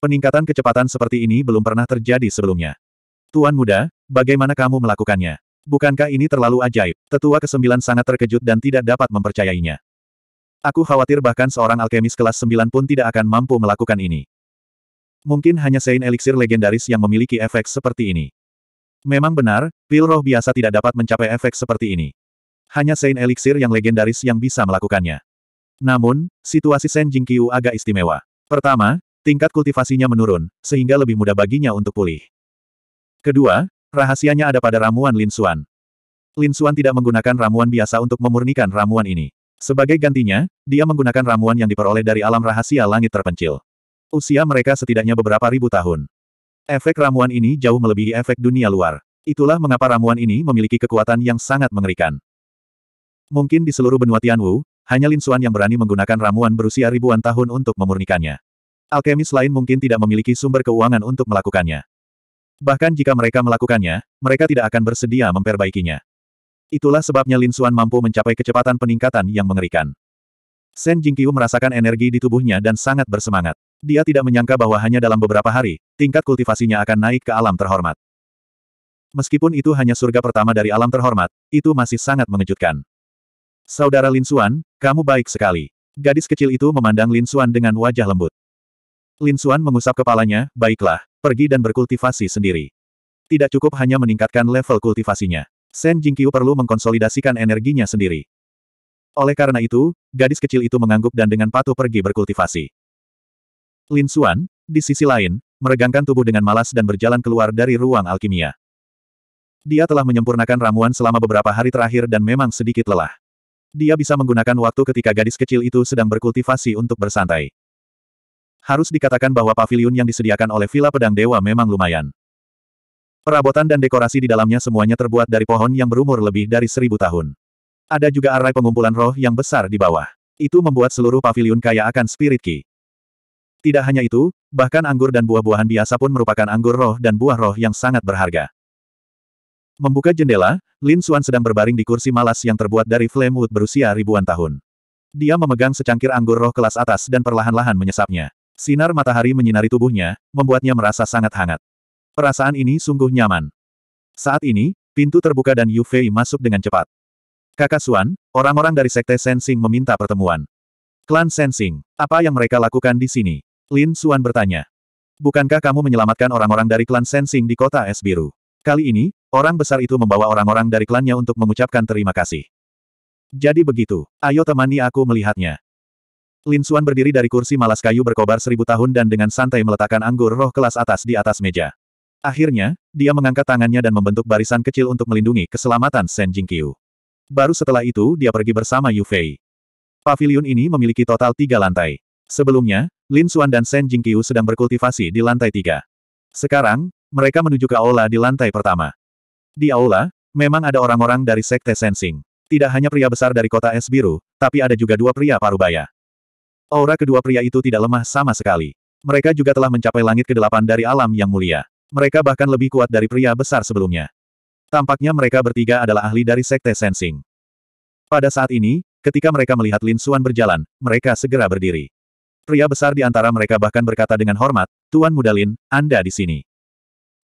Peningkatan kecepatan seperti ini belum pernah terjadi sebelumnya. Tuan muda, bagaimana kamu melakukannya? Bukankah ini terlalu ajaib? Tetua kesembilan sangat terkejut dan tidak dapat mempercayainya. Aku khawatir bahkan seorang alkemis kelas 9 pun tidak akan mampu melakukan ini. Mungkin hanya Sein Elixir legendaris yang memiliki efek seperti ini. Memang benar, pil roh biasa tidak dapat mencapai efek seperti ini. Hanya Sein Elixir yang legendaris yang bisa melakukannya. Namun, situasi Shen Jingqiu agak istimewa. Pertama, Tingkat kultivasinya menurun, sehingga lebih mudah baginya untuk pulih. Kedua, rahasianya ada pada ramuan Lin Xuan. Lin Xuan tidak menggunakan ramuan biasa untuk memurnikan ramuan ini. Sebagai gantinya, dia menggunakan ramuan yang diperoleh dari alam rahasia langit terpencil. Usia mereka setidaknya beberapa ribu tahun. Efek ramuan ini jauh melebihi efek dunia luar. Itulah mengapa ramuan ini memiliki kekuatan yang sangat mengerikan. Mungkin di seluruh benua Tianwu, hanya Lin Xuan yang berani menggunakan ramuan berusia ribuan tahun untuk memurnikannya alkemis lain mungkin tidak memiliki sumber keuangan untuk melakukannya. Bahkan jika mereka melakukannya, mereka tidak akan bersedia memperbaikinya. Itulah sebabnya Lin Xuan mampu mencapai kecepatan peningkatan yang mengerikan. Shen Jingqiu merasakan energi di tubuhnya dan sangat bersemangat. Dia tidak menyangka bahwa hanya dalam beberapa hari, tingkat kultivasinya akan naik ke alam terhormat. Meskipun itu hanya surga pertama dari alam terhormat, itu masih sangat mengejutkan. Saudara Lin Xuan, kamu baik sekali. Gadis kecil itu memandang Lin Xuan dengan wajah lembut. Lin Xuan mengusap kepalanya, baiklah, pergi dan berkultivasi sendiri. Tidak cukup hanya meningkatkan level kultivasinya. Shen Jingqiu perlu mengkonsolidasikan energinya sendiri. Oleh karena itu, gadis kecil itu mengangguk dan dengan patuh pergi berkultivasi. Lin Xuan, di sisi lain, meregangkan tubuh dengan malas dan berjalan keluar dari ruang alkimia. Dia telah menyempurnakan ramuan selama beberapa hari terakhir dan memang sedikit lelah. Dia bisa menggunakan waktu ketika gadis kecil itu sedang berkultivasi untuk bersantai. Harus dikatakan bahwa pavilion yang disediakan oleh Villa Pedang Dewa memang lumayan. Perabotan dan dekorasi di dalamnya semuanya terbuat dari pohon yang berumur lebih dari seribu tahun. Ada juga array pengumpulan roh yang besar di bawah. Itu membuat seluruh pavilion kaya akan spirit ki. Tidak hanya itu, bahkan anggur dan buah-buahan biasa pun merupakan anggur roh dan buah roh yang sangat berharga. Membuka jendela, Lin Xuan sedang berbaring di kursi malas yang terbuat dari flame wood berusia ribuan tahun. Dia memegang secangkir anggur roh kelas atas dan perlahan-lahan menyesapnya. Sinar matahari menyinari tubuhnya, membuatnya merasa sangat hangat. Perasaan ini sungguh nyaman. Saat ini, pintu terbuka dan Yu Fei masuk dengan cepat. Kakak Suan, orang-orang dari Sekte Sensing meminta pertemuan. Klan Sensing, apa yang mereka lakukan di sini? Lin Suan bertanya. Bukankah kamu menyelamatkan orang-orang dari klan Sensing di kota Es Biru? Kali ini, orang besar itu membawa orang-orang dari klannya untuk mengucapkan terima kasih. Jadi begitu, ayo temani aku melihatnya. Lin Xuan berdiri dari kursi malas kayu berkobar seribu tahun dan dengan santai meletakkan anggur roh kelas atas di atas meja. Akhirnya, dia mengangkat tangannya dan membentuk barisan kecil untuk melindungi keselamatan Shen Jingqiu. Baru setelah itu dia pergi bersama Yu Fei. Pavilion ini memiliki total tiga lantai. Sebelumnya, Lin Xuan dan Shen Jingqiu sedang berkultivasi di lantai tiga. Sekarang, mereka menuju ke aula di lantai pertama. Di aula, memang ada orang-orang dari Sekte Sensing. Tidak hanya pria besar dari kota Es Biru, tapi ada juga dua pria parubaya. Aura kedua pria itu tidak lemah sama sekali. Mereka juga telah mencapai langit ke kedelapan dari alam yang mulia. Mereka bahkan lebih kuat dari pria besar sebelumnya. Tampaknya mereka bertiga adalah ahli dari Sekte Sensing. Pada saat ini, ketika mereka melihat Lin Suan berjalan, mereka segera berdiri. Pria besar di antara mereka bahkan berkata dengan hormat, Tuan Muda Lin, Anda di sini.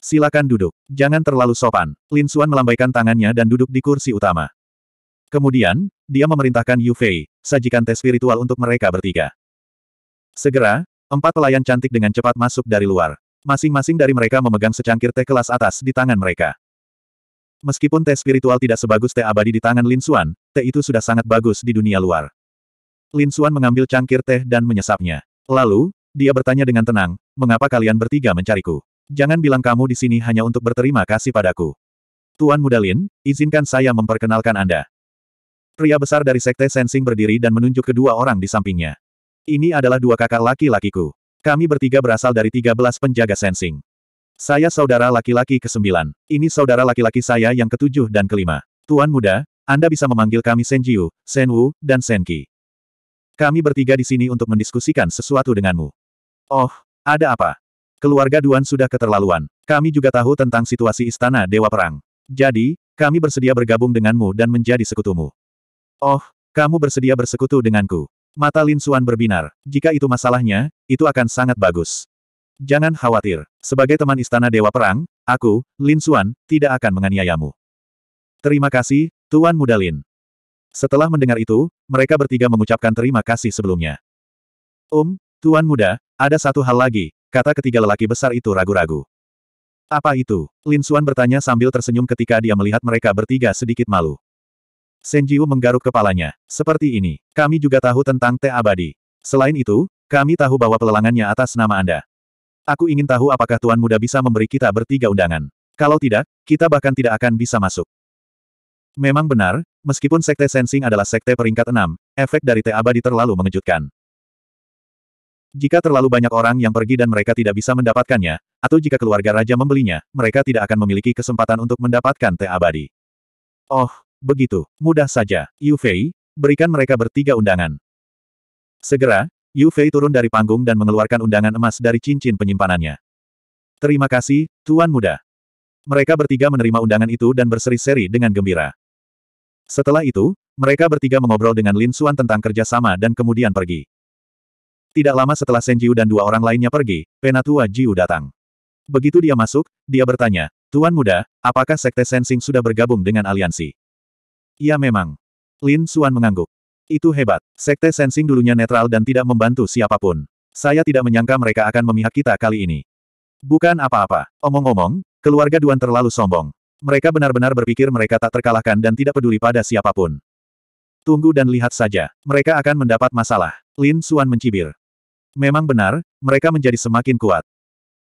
Silakan duduk. Jangan terlalu sopan. Lin Suan melambaikan tangannya dan duduk di kursi utama. Kemudian, dia memerintahkan Yu Fei, sajikan tes spiritual untuk mereka bertiga. Segera, empat pelayan cantik dengan cepat masuk dari luar. Masing-masing dari mereka memegang secangkir teh kelas atas di tangan mereka. Meskipun teh spiritual tidak sebagus teh abadi di tangan Lin Xuan, teh itu sudah sangat bagus di dunia luar. Lin Xuan mengambil cangkir teh dan menyesapnya. Lalu, dia bertanya dengan tenang, mengapa kalian bertiga mencariku? Jangan bilang kamu di sini hanya untuk berterima kasih padaku. Tuan Muda Lin, izinkan saya memperkenalkan Anda. Pria besar dari Sekte Sensing berdiri dan menunjuk kedua orang di sampingnya. Ini adalah dua kakak laki-lakiku. Kami bertiga berasal dari tiga belas penjaga Sensing. Saya saudara laki-laki kesembilan. Ini saudara laki-laki saya yang ketujuh dan kelima. Tuan muda, Anda bisa memanggil kami Senjiu, Senwu, dan Senki. Kami bertiga di sini untuk mendiskusikan sesuatu denganmu. Oh, ada apa? Keluarga Duan sudah keterlaluan. Kami juga tahu tentang situasi Istana Dewa Perang. Jadi, kami bersedia bergabung denganmu dan menjadi sekutumu. Oh, kamu bersedia bersekutu denganku. Mata Lin Xuan berbinar. Jika itu masalahnya, itu akan sangat bagus. Jangan khawatir. Sebagai teman istana Dewa Perang, aku, Lin Xuan, tidak akan menganiayamu. Terima kasih, Tuan Muda Lin. Setelah mendengar itu, mereka bertiga mengucapkan terima kasih sebelumnya. Um, Tuan Muda, ada satu hal lagi, kata ketiga lelaki besar itu ragu-ragu. Apa itu? Lin Xuan bertanya sambil tersenyum ketika dia melihat mereka bertiga sedikit malu. Senjiu menggaruk kepalanya. Seperti ini, kami juga tahu tentang teh abadi. Selain itu, kami tahu bahwa pelelangannya atas nama Anda. Aku ingin tahu apakah Tuan Muda bisa memberi kita bertiga undangan. Kalau tidak, kita bahkan tidak akan bisa masuk. Memang benar, meskipun Sekte Sensing adalah Sekte peringkat 6, efek dari teh abadi terlalu mengejutkan. Jika terlalu banyak orang yang pergi dan mereka tidak bisa mendapatkannya, atau jika keluarga raja membelinya, mereka tidak akan memiliki kesempatan untuk mendapatkan teh abadi. Oh, Begitu, mudah saja. Yu Fei, berikan mereka bertiga undangan. Segera, Yu Fei turun dari panggung dan mengeluarkan undangan emas dari cincin penyimpanannya. Terima kasih, Tuan Muda. Mereka bertiga menerima undangan itu dan berseri-seri dengan gembira. Setelah itu, mereka bertiga mengobrol dengan Lin Xuan tentang kerjasama dan kemudian pergi. Tidak lama setelah Shen Jiu dan dua orang lainnya pergi, Penatua Jiu datang. Begitu dia masuk, dia bertanya, Tuan Muda, apakah Sekte Sensing sudah bergabung dengan aliansi? Iya memang. Lin Suan mengangguk. Itu hebat. Sekte sensing dulunya netral dan tidak membantu siapapun. Saya tidak menyangka mereka akan memihak kita kali ini. Bukan apa-apa. Omong-omong, keluarga Duan terlalu sombong. Mereka benar-benar berpikir mereka tak terkalahkan dan tidak peduli pada siapapun. Tunggu dan lihat saja. Mereka akan mendapat masalah. Lin Suan mencibir. Memang benar, mereka menjadi semakin kuat.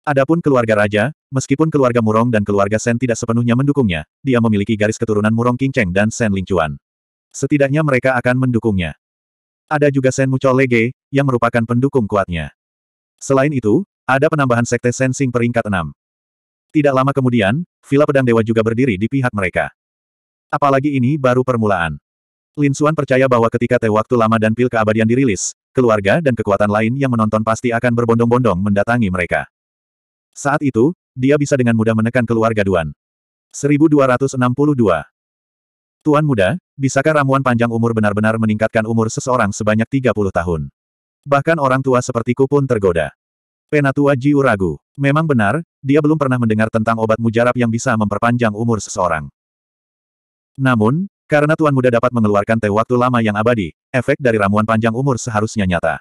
Adapun keluarga raja, meskipun keluarga Murong dan keluarga Sen tidak sepenuhnya mendukungnya, dia memiliki garis keturunan Murong King Cheng dan Sen Lingchuan. Setidaknya mereka akan mendukungnya. Ada juga Sen Mucho Lege, yang merupakan pendukung kuatnya. Selain itu, ada penambahan sekte Sensing peringkat 6. Tidak lama kemudian, Villa Pedang Dewa juga berdiri di pihak mereka. Apalagi ini baru permulaan. Lin Xuan percaya bahwa ketika teh waktu lama dan pil keabadian dirilis, keluarga dan kekuatan lain yang menonton pasti akan berbondong-bondong mendatangi mereka. Saat itu, dia bisa dengan mudah menekan keluarga Duan. 1262 Tuan muda, bisakah ramuan panjang umur benar-benar meningkatkan umur seseorang sebanyak 30 tahun? Bahkan orang tua sepertiku pun tergoda. Penatua Jiu ragu. Memang benar, dia belum pernah mendengar tentang obat mujarab yang bisa memperpanjang umur seseorang. Namun, karena Tuan Muda dapat mengeluarkan teh waktu lama yang abadi, efek dari ramuan panjang umur seharusnya nyata.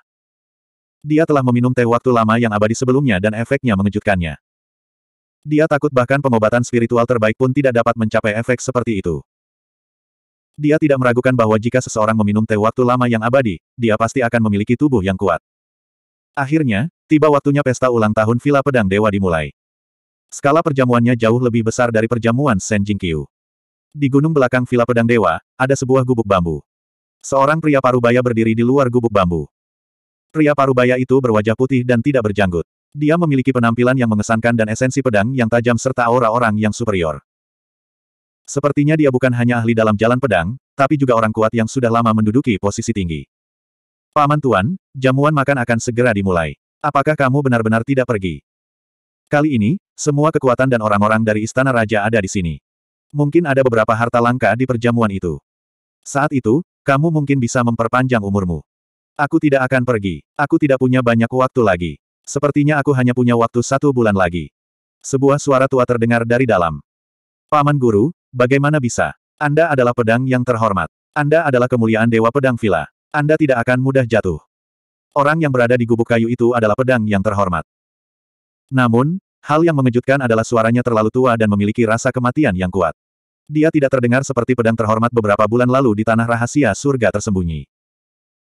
Dia telah meminum teh waktu lama yang abadi sebelumnya dan efeknya mengejutkannya. Dia takut bahkan pengobatan spiritual terbaik pun tidak dapat mencapai efek seperti itu. Dia tidak meragukan bahwa jika seseorang meminum teh waktu lama yang abadi, dia pasti akan memiliki tubuh yang kuat. Akhirnya, tiba waktunya pesta ulang tahun Villa Pedang Dewa dimulai. Skala perjamuannya jauh lebih besar dari perjamuan Sen Jingqiu. Di gunung belakang Villa Pedang Dewa, ada sebuah gubuk bambu. Seorang pria parubaya berdiri di luar gubuk bambu. Pria parubaya itu berwajah putih dan tidak berjanggut. Dia memiliki penampilan yang mengesankan dan esensi pedang yang tajam serta aura orang yang superior. Sepertinya dia bukan hanya ahli dalam jalan pedang, tapi juga orang kuat yang sudah lama menduduki posisi tinggi. Paman Tuan, jamuan makan akan segera dimulai. Apakah kamu benar-benar tidak pergi? Kali ini, semua kekuatan dan orang-orang dari Istana Raja ada di sini. Mungkin ada beberapa harta langka di perjamuan itu. Saat itu, kamu mungkin bisa memperpanjang umurmu. Aku tidak akan pergi. Aku tidak punya banyak waktu lagi. Sepertinya aku hanya punya waktu satu bulan lagi. Sebuah suara tua terdengar dari dalam. Paman Guru, bagaimana bisa? Anda adalah pedang yang terhormat. Anda adalah kemuliaan Dewa Pedang Villa. Anda tidak akan mudah jatuh. Orang yang berada di gubuk kayu itu adalah pedang yang terhormat. Namun, hal yang mengejutkan adalah suaranya terlalu tua dan memiliki rasa kematian yang kuat. Dia tidak terdengar seperti pedang terhormat beberapa bulan lalu di tanah rahasia surga tersembunyi.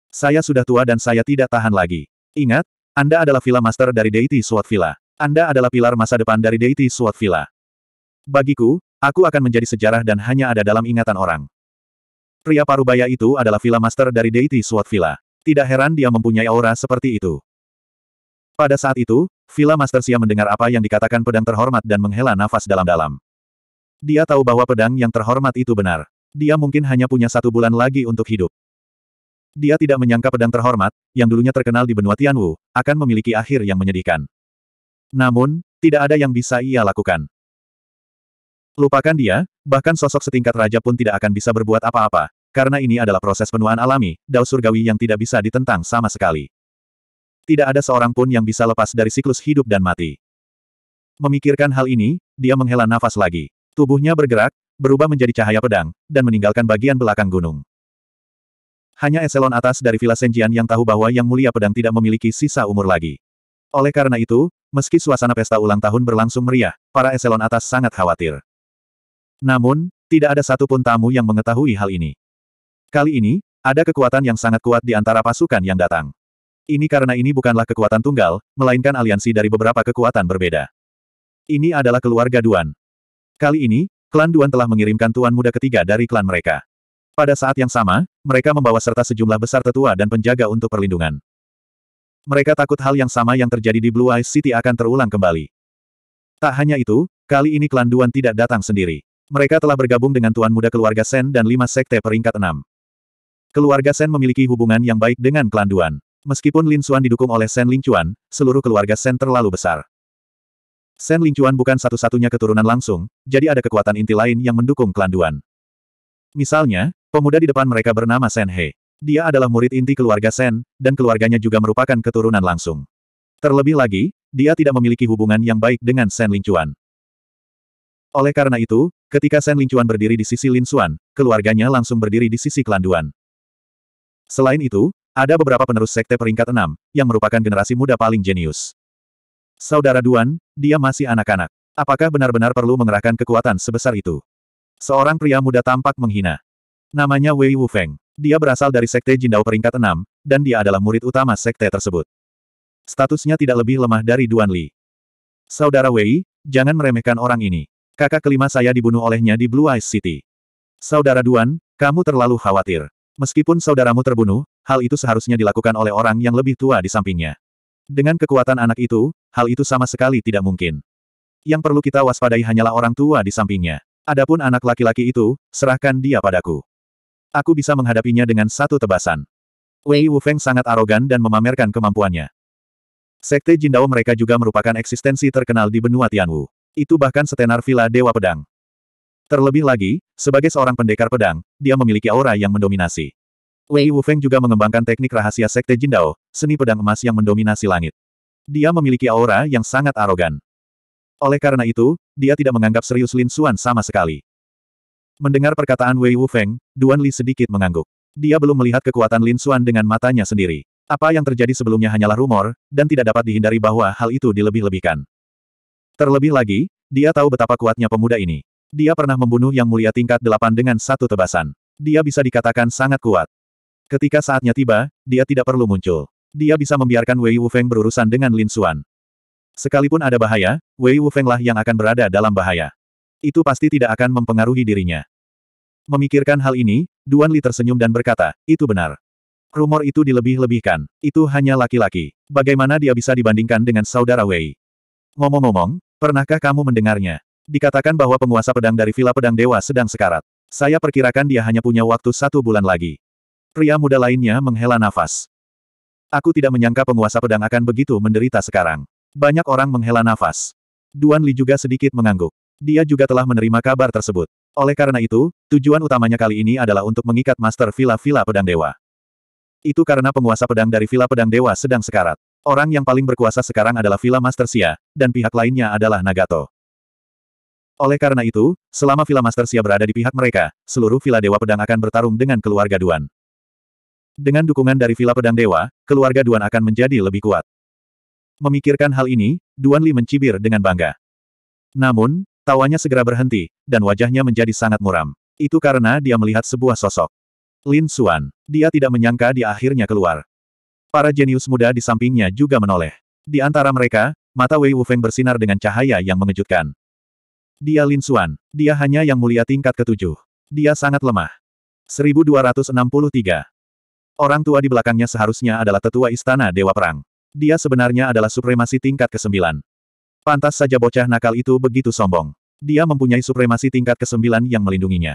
Saya sudah tua dan saya tidak tahan lagi. Ingat, Anda adalah Villa Master dari Deity Sword Villa. Anda adalah pilar masa depan dari Deity Sword Villa. Bagiku, aku akan menjadi sejarah dan hanya ada dalam ingatan orang. Pria parubaya itu adalah Villa Master dari Deity Sword Villa. Tidak heran dia mempunyai aura seperti itu. Pada saat itu, Villa Master Sia mendengar apa yang dikatakan pedang terhormat dan menghela nafas dalam-dalam. Dia tahu bahwa pedang yang terhormat itu benar. Dia mungkin hanya punya satu bulan lagi untuk hidup. Dia tidak menyangka pedang terhormat, yang dulunya terkenal di benua Tianwu, akan memiliki akhir yang menyedihkan. Namun, tidak ada yang bisa ia lakukan. Lupakan dia, bahkan sosok setingkat raja pun tidak akan bisa berbuat apa-apa, karena ini adalah proses penuaan alami, dao surgawi yang tidak bisa ditentang sama sekali. Tidak ada seorang pun yang bisa lepas dari siklus hidup dan mati. Memikirkan hal ini, dia menghela nafas lagi. Tubuhnya bergerak, berubah menjadi cahaya pedang, dan meninggalkan bagian belakang gunung. Hanya eselon atas dari Villa Senjian yang tahu bahwa Yang Mulia Pedang tidak memiliki sisa umur lagi. Oleh karena itu, meski suasana pesta ulang tahun berlangsung meriah, para eselon atas sangat khawatir. Namun, tidak ada satupun tamu yang mengetahui hal ini. Kali ini, ada kekuatan yang sangat kuat di antara pasukan yang datang. Ini karena ini bukanlah kekuatan tunggal, melainkan aliansi dari beberapa kekuatan berbeda. Ini adalah keluarga Duan. Kali ini, klan Duan telah mengirimkan tuan muda ketiga dari klan mereka. Pada saat yang sama, mereka membawa serta sejumlah besar tetua dan penjaga untuk perlindungan. Mereka takut hal yang sama yang terjadi di Blue Eyes City akan terulang kembali. Tak hanya itu, kali ini klan Duan tidak datang sendiri. Mereka telah bergabung dengan Tuan Muda Keluarga Sen dan lima sekte peringkat enam. Keluarga Sen memiliki hubungan yang baik dengan klan Duan. Meskipun Lin Xuan didukung oleh Sen Ling Chuan, seluruh keluarga Sen terlalu besar. Sen Ling Chuan bukan satu-satunya keturunan langsung, jadi ada kekuatan inti lain yang mendukung klan Duan. Misalnya, Pemuda di depan mereka bernama Sen He. Dia adalah murid inti keluarga Sen, dan keluarganya juga merupakan keturunan langsung. Terlebih lagi, dia tidak memiliki hubungan yang baik dengan Sen Lingchuan. Oleh karena itu, ketika Sen Lingchuan berdiri di sisi Lin Xuan, keluarganya langsung berdiri di sisi Kelanduan. Selain itu, ada beberapa penerus sekte peringkat enam, yang merupakan generasi muda paling jenius. Saudara Duan, dia masih anak-anak. Apakah benar-benar perlu mengerahkan kekuatan sebesar itu? Seorang pria muda tampak menghina. Namanya Wei Wufeng. Dia berasal dari Sekte Jindao peringkat 6, dan dia adalah murid utama Sekte tersebut. Statusnya tidak lebih lemah dari Duan Li. Saudara Wei, jangan meremehkan orang ini. Kakak kelima saya dibunuh olehnya di Blue Ice City. Saudara Duan, kamu terlalu khawatir. Meskipun saudaramu terbunuh, hal itu seharusnya dilakukan oleh orang yang lebih tua di sampingnya. Dengan kekuatan anak itu, hal itu sama sekali tidak mungkin. Yang perlu kita waspadai hanyalah orang tua di sampingnya. Adapun anak laki-laki itu, serahkan dia padaku. Aku bisa menghadapinya dengan satu tebasan. Wei Wufeng sangat arogan dan memamerkan kemampuannya. Sekte Jindao mereka juga merupakan eksistensi terkenal di benua Tianwu. Itu bahkan setenar Villa Dewa Pedang. Terlebih lagi, sebagai seorang pendekar pedang, dia memiliki aura yang mendominasi. Wei Wufeng juga mengembangkan teknik rahasia Sekte Jindao, seni pedang emas yang mendominasi langit. Dia memiliki aura yang sangat arogan. Oleh karena itu, dia tidak menganggap serius Lin Xuan sama sekali. Mendengar perkataan Wei Wu Feng, Duan Li sedikit mengangguk. Dia belum melihat kekuatan Lin Xuan dengan matanya sendiri. Apa yang terjadi sebelumnya hanyalah rumor, dan tidak dapat dihindari bahwa hal itu dilebih-lebihkan. Terlebih lagi, dia tahu betapa kuatnya pemuda ini. Dia pernah membunuh Yang Mulia tingkat delapan dengan satu tebasan. Dia bisa dikatakan sangat kuat. Ketika saatnya tiba, dia tidak perlu muncul. Dia bisa membiarkan Wei Wufeng berurusan dengan Lin Xuan. Sekalipun ada bahaya, Wei Wu lah yang akan berada dalam bahaya itu pasti tidak akan mempengaruhi dirinya. Memikirkan hal ini, Duan Li tersenyum dan berkata, itu benar. Rumor itu dilebih-lebihkan. Itu hanya laki-laki. Bagaimana dia bisa dibandingkan dengan saudara Wei? Ngomong-ngomong, pernahkah kamu mendengarnya? Dikatakan bahwa penguasa pedang dari Villa Pedang Dewa sedang sekarat. Saya perkirakan dia hanya punya waktu satu bulan lagi. Pria muda lainnya menghela nafas. Aku tidak menyangka penguasa pedang akan begitu menderita sekarang. Banyak orang menghela nafas. Duan Li juga sedikit mengangguk. Dia juga telah menerima kabar tersebut. Oleh karena itu, tujuan utamanya kali ini adalah untuk mengikat master Villa-Villa pedang dewa. Itu karena penguasa pedang dari Villa pedang dewa sedang sekarat. Orang yang paling berkuasa sekarang adalah Villa master Sia, dan pihak lainnya adalah Nagato. Oleh karena itu, selama Villa master Sia berada di pihak mereka, seluruh Villa dewa pedang akan bertarung dengan keluarga Duan. Dengan dukungan dari Villa pedang dewa, keluarga Duan akan menjadi lebih kuat. Memikirkan hal ini, Duan Li mencibir dengan bangga. Namun, Tawanya segera berhenti, dan wajahnya menjadi sangat muram. Itu karena dia melihat sebuah sosok. Lin Xuan. Dia tidak menyangka dia akhirnya keluar. Para jenius muda di sampingnya juga menoleh. Di antara mereka, mata Wei Wufeng bersinar dengan cahaya yang mengejutkan. Dia Lin Xuan. Dia hanya yang mulia tingkat ketujuh. Dia sangat lemah. 1263. Orang tua di belakangnya seharusnya adalah tetua istana Dewa Perang. Dia sebenarnya adalah supremasi tingkat ke-9. Pantas saja bocah nakal itu begitu sombong. Dia mempunyai supremasi tingkat ke-9 yang melindunginya.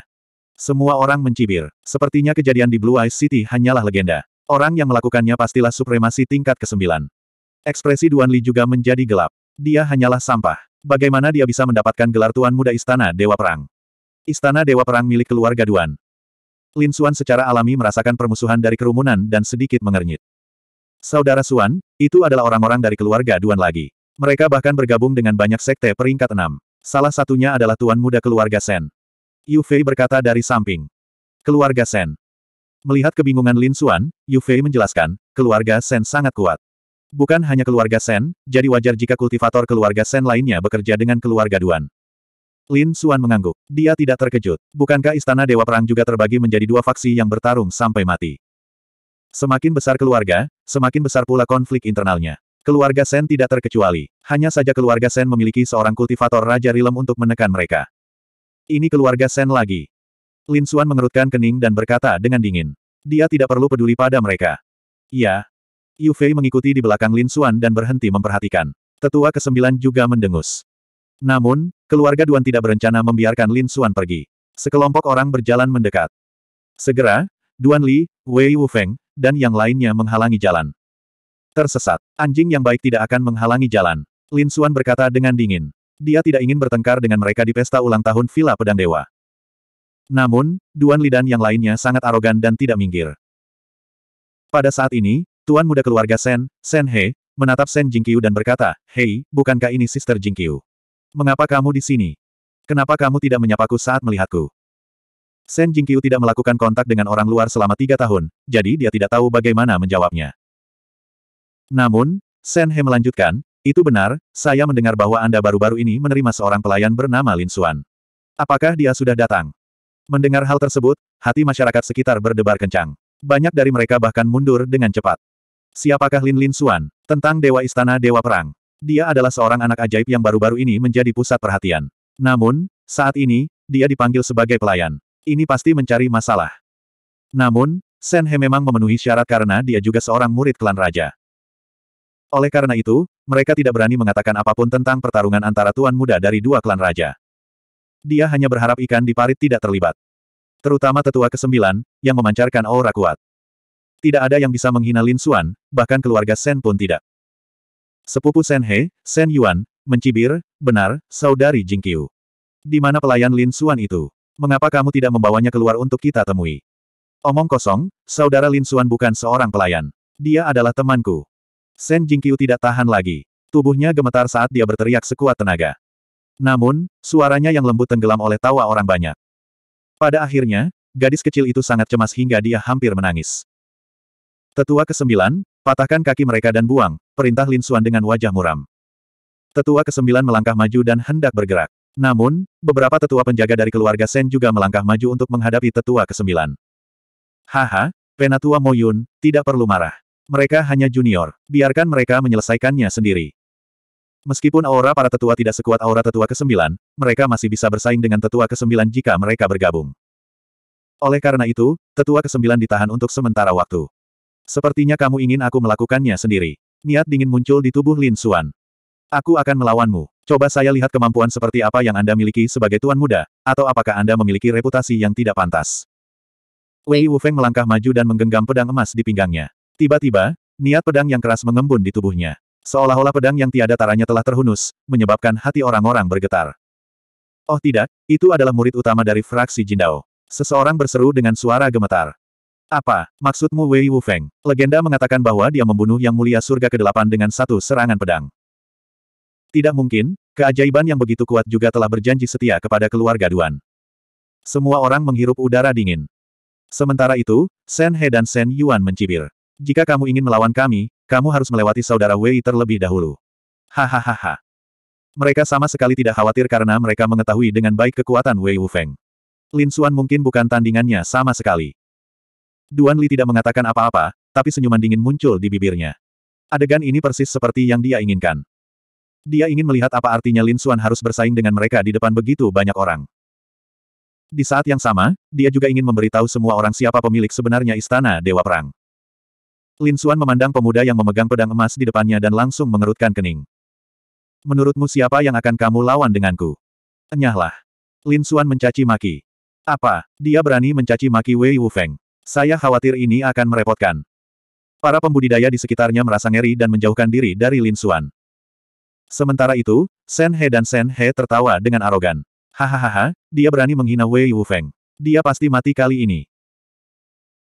Semua orang mencibir. Sepertinya kejadian di Blue Eyes City hanyalah legenda. Orang yang melakukannya pastilah supremasi tingkat ke-9. Ekspresi Duan Li juga menjadi gelap. Dia hanyalah sampah. Bagaimana dia bisa mendapatkan gelar Tuan Muda Istana Dewa Perang? Istana Dewa Perang milik keluarga Duan. Lin Suan secara alami merasakan permusuhan dari kerumunan dan sedikit mengernyit. Saudara Suan, itu adalah orang-orang dari keluarga Duan lagi. Mereka bahkan bergabung dengan banyak sekte peringkat enam. Salah satunya adalah tuan muda keluarga Sen. Yu Fei berkata dari samping. Keluarga Sen. Melihat kebingungan Lin Xuan, Yu Fei menjelaskan, keluarga Sen sangat kuat. Bukan hanya keluarga Sen, jadi wajar jika kultivator keluarga Sen lainnya bekerja dengan keluarga Duan. Lin Xuan mengangguk. Dia tidak terkejut. Bukankah istana Dewa Perang juga terbagi menjadi dua faksi yang bertarung sampai mati? Semakin besar keluarga, semakin besar pula konflik internalnya. Keluarga Sen tidak terkecuali. Hanya saja keluarga Sen memiliki seorang kultivator Raja Rilem untuk menekan mereka. Ini keluarga Sen lagi. Lin Suan mengerutkan kening dan berkata dengan dingin. Dia tidak perlu peduli pada mereka. Iya. Yu Fei mengikuti di belakang Lin Suan dan berhenti memperhatikan. Tetua kesembilan juga mendengus. Namun, keluarga Duan tidak berencana membiarkan Lin Suan pergi. Sekelompok orang berjalan mendekat. Segera, Duan Li, Wei Wu Feng, dan yang lainnya menghalangi jalan. Tersesat. Anjing yang baik tidak akan menghalangi jalan. Lin Xuan berkata dengan dingin. Dia tidak ingin bertengkar dengan mereka di pesta ulang tahun Villa Pedang Dewa. Namun, Duan Lidan yang lainnya sangat arogan dan tidak minggir. Pada saat ini, Tuan muda keluarga Sen, Sen He, menatap Sen Jingqiu dan berkata, Hei, bukankah ini Sister Jingqiu? Mengapa kamu di sini? Kenapa kamu tidak menyapaku saat melihatku? Sen Jingqiu tidak melakukan kontak dengan orang luar selama tiga tahun, jadi dia tidak tahu bagaimana menjawabnya. Namun, Shen He melanjutkan, itu benar, saya mendengar bahwa Anda baru-baru ini menerima seorang pelayan bernama Lin Xuan. Apakah dia sudah datang? Mendengar hal tersebut, hati masyarakat sekitar berdebar kencang. Banyak dari mereka bahkan mundur dengan cepat. Siapakah Lin Lin Xuan? Tentang Dewa Istana Dewa Perang. Dia adalah seorang anak ajaib yang baru-baru ini menjadi pusat perhatian. Namun, saat ini, dia dipanggil sebagai pelayan. Ini pasti mencari masalah. Namun, Shen He memang memenuhi syarat karena dia juga seorang murid klan raja. Oleh karena itu, mereka tidak berani mengatakan apapun tentang pertarungan antara tuan muda dari dua klan raja. Dia hanya berharap ikan di parit tidak terlibat. Terutama tetua kesembilan, yang memancarkan aura kuat. Tidak ada yang bisa menghina Lin Xuan, bahkan keluarga Sen pun tidak. Sepupu Sen He, Sen Yuan, mencibir, benar, saudari Jing Qiu. Di mana pelayan Lin Xuan itu? Mengapa kamu tidak membawanya keluar untuk kita temui? Omong kosong, saudara Lin Xuan bukan seorang pelayan. Dia adalah temanku. Shen Jingqiu tidak tahan lagi. Tubuhnya gemetar saat dia berteriak sekuat tenaga. Namun, suaranya yang lembut tenggelam oleh tawa orang banyak. Pada akhirnya, gadis kecil itu sangat cemas hingga dia hampir menangis. Tetua ke kesembilan, patahkan kaki mereka dan buang, perintah Lin Xuan dengan wajah muram. Tetua ke kesembilan melangkah maju dan hendak bergerak. Namun, beberapa tetua penjaga dari keluarga Sen juga melangkah maju untuk menghadapi tetua ke kesembilan. Haha, penatua Moyun, tidak perlu marah. Mereka hanya junior. Biarkan mereka menyelesaikannya sendiri. Meskipun aura para tetua tidak sekuat aura tetua ke-9, mereka masih bisa bersaing dengan tetua ke-9 jika mereka bergabung. Oleh karena itu, tetua ke-9 ditahan untuk sementara waktu. Sepertinya kamu ingin aku melakukannya sendiri. Niat dingin muncul di tubuh Lin Xuan. Aku akan melawanmu. Coba saya lihat kemampuan seperti apa yang Anda miliki sebagai tuan muda, atau apakah Anda memiliki reputasi yang tidak pantas. Wei Wufeng melangkah maju dan menggenggam pedang emas di pinggangnya. Tiba-tiba, niat pedang yang keras mengembun di tubuhnya. Seolah-olah pedang yang tiada taranya telah terhunus, menyebabkan hati orang-orang bergetar. Oh tidak, itu adalah murid utama dari fraksi Jindao. Seseorang berseru dengan suara gemetar. Apa, maksudmu Wei Wufeng? Legenda mengatakan bahwa dia membunuh Yang Mulia Surga ke-8 dengan satu serangan pedang. Tidak mungkin, keajaiban yang begitu kuat juga telah berjanji setia kepada keluarga Duan. Semua orang menghirup udara dingin. Sementara itu, Shen He dan Shen Yuan mencibir. Jika kamu ingin melawan kami, kamu harus melewati saudara Wei terlebih dahulu. Hahaha. Mereka sama sekali tidak khawatir karena mereka mengetahui dengan baik kekuatan Wei Wufeng. Lin Xuan mungkin bukan tandingannya sama sekali. Duan Li tidak mengatakan apa-apa, tapi senyuman dingin muncul di bibirnya. Adegan ini persis seperti yang dia inginkan. Dia ingin melihat apa artinya Lin Xuan harus bersaing dengan mereka di depan begitu banyak orang. Di saat yang sama, dia juga ingin memberitahu semua orang siapa pemilik sebenarnya Istana Dewa Perang. Lin Xuan memandang pemuda yang memegang pedang emas di depannya dan langsung mengerutkan kening. Menurutmu siapa yang akan kamu lawan denganku? Enyahlah. Lin Xuan mencaci maki. Apa, dia berani mencaci maki Wei Wufeng? Saya khawatir ini akan merepotkan. Para pembudidaya di sekitarnya merasa ngeri dan menjauhkan diri dari Lin Xuan. Sementara itu, Shen He dan Shen He tertawa dengan arogan. Hahaha, dia berani menghina Wei Wufeng. Dia pasti mati kali ini.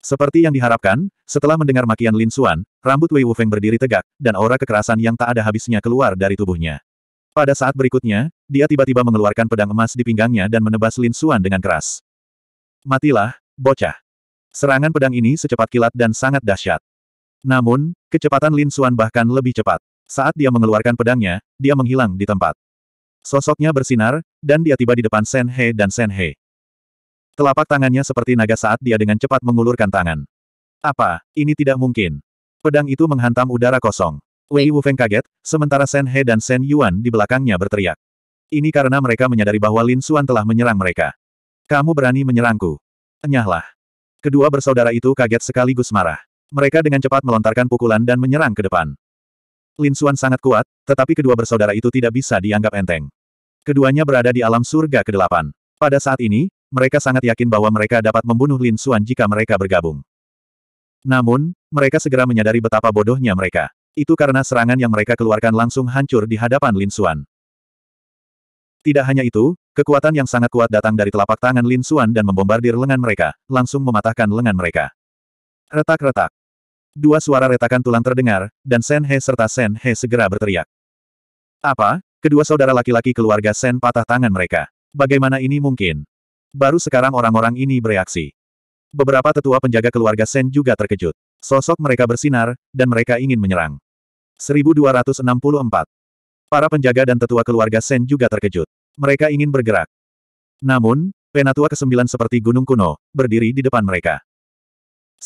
Seperti yang diharapkan, setelah mendengar makian Lin Xuan, rambut Wei Wufeng berdiri tegak, dan aura kekerasan yang tak ada habisnya keluar dari tubuhnya. Pada saat berikutnya, dia tiba-tiba mengeluarkan pedang emas di pinggangnya dan menebas Lin Xuan dengan keras. Matilah, bocah. Serangan pedang ini secepat kilat dan sangat dahsyat. Namun, kecepatan Lin Xuan bahkan lebih cepat. Saat dia mengeluarkan pedangnya, dia menghilang di tempat. Sosoknya bersinar, dan dia tiba di depan Shen He dan Shen He. Telapak tangannya seperti naga saat dia dengan cepat mengulurkan tangan. Apa, ini tidak mungkin. Pedang itu menghantam udara kosong. Wei Wufeng kaget, sementara Shen He dan Shen Yuan di belakangnya berteriak. Ini karena mereka menyadari bahwa Lin Xuan telah menyerang mereka. Kamu berani menyerangku. Enyahlah. Kedua bersaudara itu kaget sekaligus marah. Mereka dengan cepat melontarkan pukulan dan menyerang ke depan. Lin Xuan sangat kuat, tetapi kedua bersaudara itu tidak bisa dianggap enteng. Keduanya berada di alam surga ke-8. Pada saat ini, mereka sangat yakin bahwa mereka dapat membunuh Lin Xuan jika mereka bergabung. Namun, mereka segera menyadari betapa bodohnya mereka. Itu karena serangan yang mereka keluarkan langsung hancur di hadapan Lin Xuan. Tidak hanya itu, kekuatan yang sangat kuat datang dari telapak tangan Lin Xuan dan membombardir lengan mereka, langsung mematahkan lengan mereka. Retak-retak. Dua suara retakan tulang terdengar, dan Sen He serta Sen He segera berteriak. Apa? Kedua saudara laki-laki keluarga Sen patah tangan mereka. Bagaimana ini mungkin? Baru sekarang orang-orang ini bereaksi. Beberapa tetua penjaga keluarga Sen juga terkejut. Sosok mereka bersinar, dan mereka ingin menyerang. 1264. Para penjaga dan tetua keluarga Sen juga terkejut. Mereka ingin bergerak. Namun, penatua kesembilan seperti gunung kuno, berdiri di depan mereka.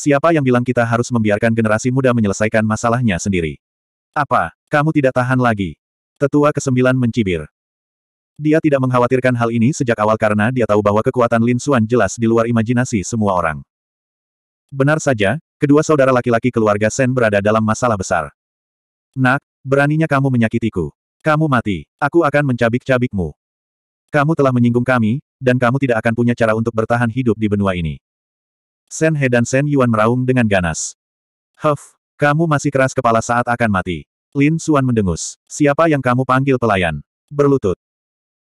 Siapa yang bilang kita harus membiarkan generasi muda menyelesaikan masalahnya sendiri? Apa, kamu tidak tahan lagi? Tetua kesembilan mencibir. Dia tidak mengkhawatirkan hal ini sejak awal karena dia tahu bahwa kekuatan Lin Xuan jelas di luar imajinasi semua orang. Benar saja, kedua saudara laki-laki keluarga Shen berada dalam masalah besar. Nak, beraninya kamu menyakitiku. Kamu mati. Aku akan mencabik-cabikmu. Kamu telah menyinggung kami, dan kamu tidak akan punya cara untuk bertahan hidup di benua ini. Shen He dan Shen Yuan meraung dengan ganas. Huff, kamu masih keras kepala saat akan mati. Lin Xuan mendengus. Siapa yang kamu panggil pelayan? Berlutut.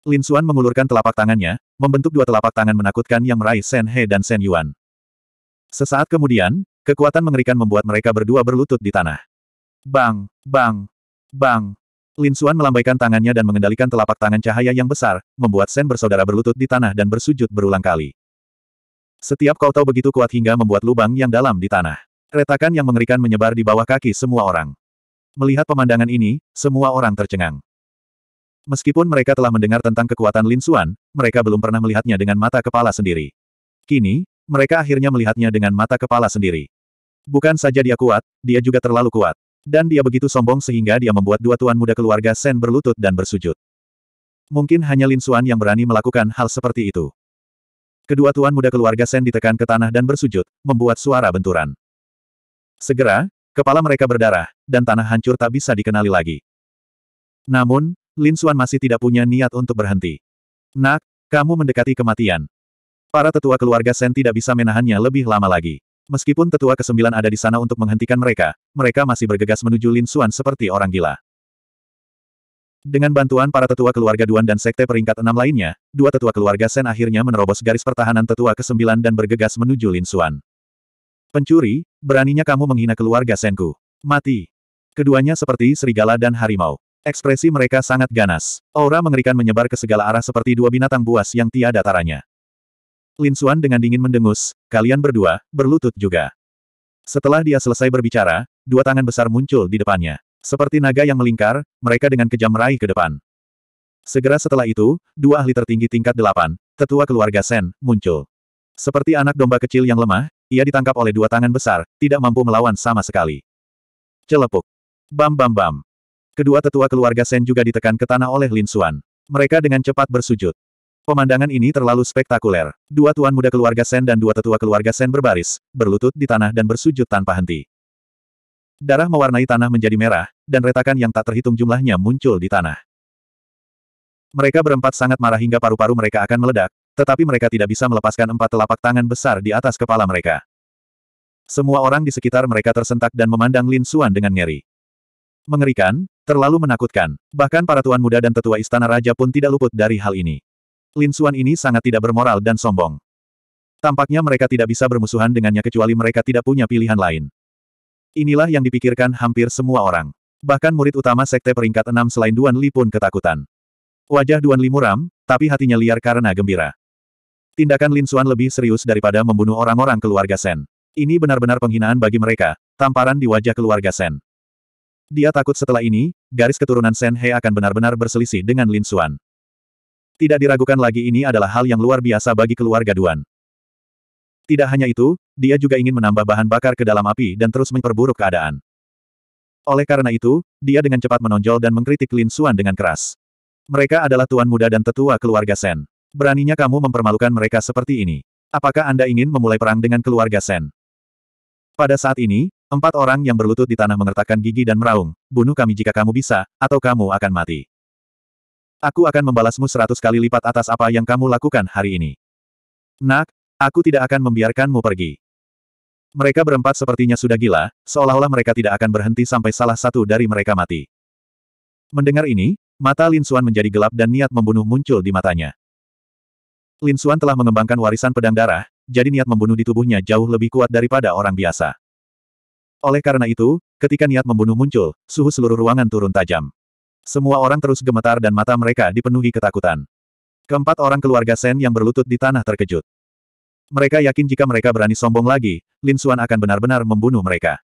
Lin Xuan mengulurkan telapak tangannya, membentuk dua telapak tangan menakutkan yang meraih Shen He dan Shen Yuan. Sesaat kemudian, kekuatan mengerikan membuat mereka berdua berlutut di tanah. Bang, bang, bang. Lin Xuan melambaikan tangannya dan mengendalikan telapak tangan cahaya yang besar, membuat Sen bersaudara berlutut di tanah dan bersujud berulang kali. Setiap kau tahu begitu kuat hingga membuat lubang yang dalam di tanah. Retakan yang mengerikan menyebar di bawah kaki semua orang. Melihat pemandangan ini, semua orang tercengang. Meskipun mereka telah mendengar tentang kekuatan Lin Xuan, mereka belum pernah melihatnya dengan mata kepala sendiri. Kini, mereka akhirnya melihatnya dengan mata kepala sendiri. Bukan saja dia kuat, dia juga terlalu kuat. Dan dia begitu sombong sehingga dia membuat dua tuan muda keluarga Sen berlutut dan bersujud. Mungkin hanya Lin Xuan yang berani melakukan hal seperti itu. Kedua tuan muda keluarga Sen ditekan ke tanah dan bersujud, membuat suara benturan. Segera, kepala mereka berdarah, dan tanah hancur tak bisa dikenali lagi. Namun, Lin Xuan masih tidak punya niat untuk berhenti. Nak, kamu mendekati kematian. Para tetua keluarga Sen tidak bisa menahannya lebih lama lagi. Meskipun tetua kesembilan ada di sana untuk menghentikan mereka, mereka masih bergegas menuju Lin Xuan seperti orang gila. Dengan bantuan para tetua keluarga Duan dan sekte peringkat enam lainnya, dua tetua keluarga Sen akhirnya menerobos garis pertahanan tetua kesembilan dan bergegas menuju Lin Xuan. Pencuri, beraninya kamu menghina keluarga Senku. Mati. Keduanya seperti serigala dan harimau. Ekspresi mereka sangat ganas. Aura mengerikan menyebar ke segala arah seperti dua binatang buas yang tiada taranya. Lin Xuan dengan dingin mendengus, kalian berdua, berlutut juga. Setelah dia selesai berbicara, dua tangan besar muncul di depannya. Seperti naga yang melingkar, mereka dengan kejam meraih ke depan. Segera setelah itu, dua ahli tertinggi tingkat delapan, tetua keluarga Sen, muncul. Seperti anak domba kecil yang lemah, ia ditangkap oleh dua tangan besar, tidak mampu melawan sama sekali. Celepuk. Bam bam bam. Kedua tetua keluarga Sen juga ditekan ke tanah oleh Lin Xuan. Mereka dengan cepat bersujud. Pemandangan ini terlalu spektakuler. Dua tuan muda keluarga Sen dan dua tetua keluarga Sen berbaris, berlutut di tanah dan bersujud tanpa henti. Darah mewarnai tanah menjadi merah, dan retakan yang tak terhitung jumlahnya muncul di tanah. Mereka berempat sangat marah hingga paru-paru mereka akan meledak, tetapi mereka tidak bisa melepaskan empat telapak tangan besar di atas kepala mereka. Semua orang di sekitar mereka tersentak dan memandang Lin Xuan dengan ngeri. Mengerikan, Terlalu menakutkan, bahkan para tuan muda dan tetua istana raja pun tidak luput dari hal ini. Lin Xuan ini sangat tidak bermoral dan sombong. Tampaknya mereka tidak bisa bermusuhan dengannya kecuali mereka tidak punya pilihan lain. Inilah yang dipikirkan hampir semua orang. Bahkan murid utama sekte peringkat enam selain Duan Li pun ketakutan. Wajah Duan Li muram, tapi hatinya liar karena gembira. Tindakan Lin Xuan lebih serius daripada membunuh orang-orang keluarga Sen. Ini benar-benar penghinaan bagi mereka, tamparan di wajah keluarga Sen. Dia takut setelah ini, garis keturunan Shen He akan benar-benar berselisih dengan Lin Xuan. Tidak diragukan lagi ini adalah hal yang luar biasa bagi keluarga Duan. Tidak hanya itu, dia juga ingin menambah bahan bakar ke dalam api dan terus memperburuk keadaan. Oleh karena itu, dia dengan cepat menonjol dan mengkritik Lin Xuan dengan keras. Mereka adalah tuan muda dan tetua keluarga Sen. Beraninya kamu mempermalukan mereka seperti ini. Apakah Anda ingin memulai perang dengan keluarga Sen? Pada saat ini, Empat orang yang berlutut di tanah mengertakkan gigi dan meraung, bunuh kami jika kamu bisa, atau kamu akan mati. Aku akan membalasmu seratus kali lipat atas apa yang kamu lakukan hari ini. Nak, aku tidak akan membiarkanmu pergi. Mereka berempat sepertinya sudah gila, seolah-olah mereka tidak akan berhenti sampai salah satu dari mereka mati. Mendengar ini, mata Lin Xuan menjadi gelap dan niat membunuh muncul di matanya. Lin Xuan telah mengembangkan warisan pedang darah, jadi niat membunuh di tubuhnya jauh lebih kuat daripada orang biasa. Oleh karena itu, ketika niat membunuh muncul, suhu seluruh ruangan turun tajam. Semua orang terus gemetar dan mata mereka dipenuhi ketakutan. Keempat orang keluarga Sen yang berlutut di tanah terkejut. Mereka yakin jika mereka berani sombong lagi, Lin Xuan akan benar-benar membunuh mereka.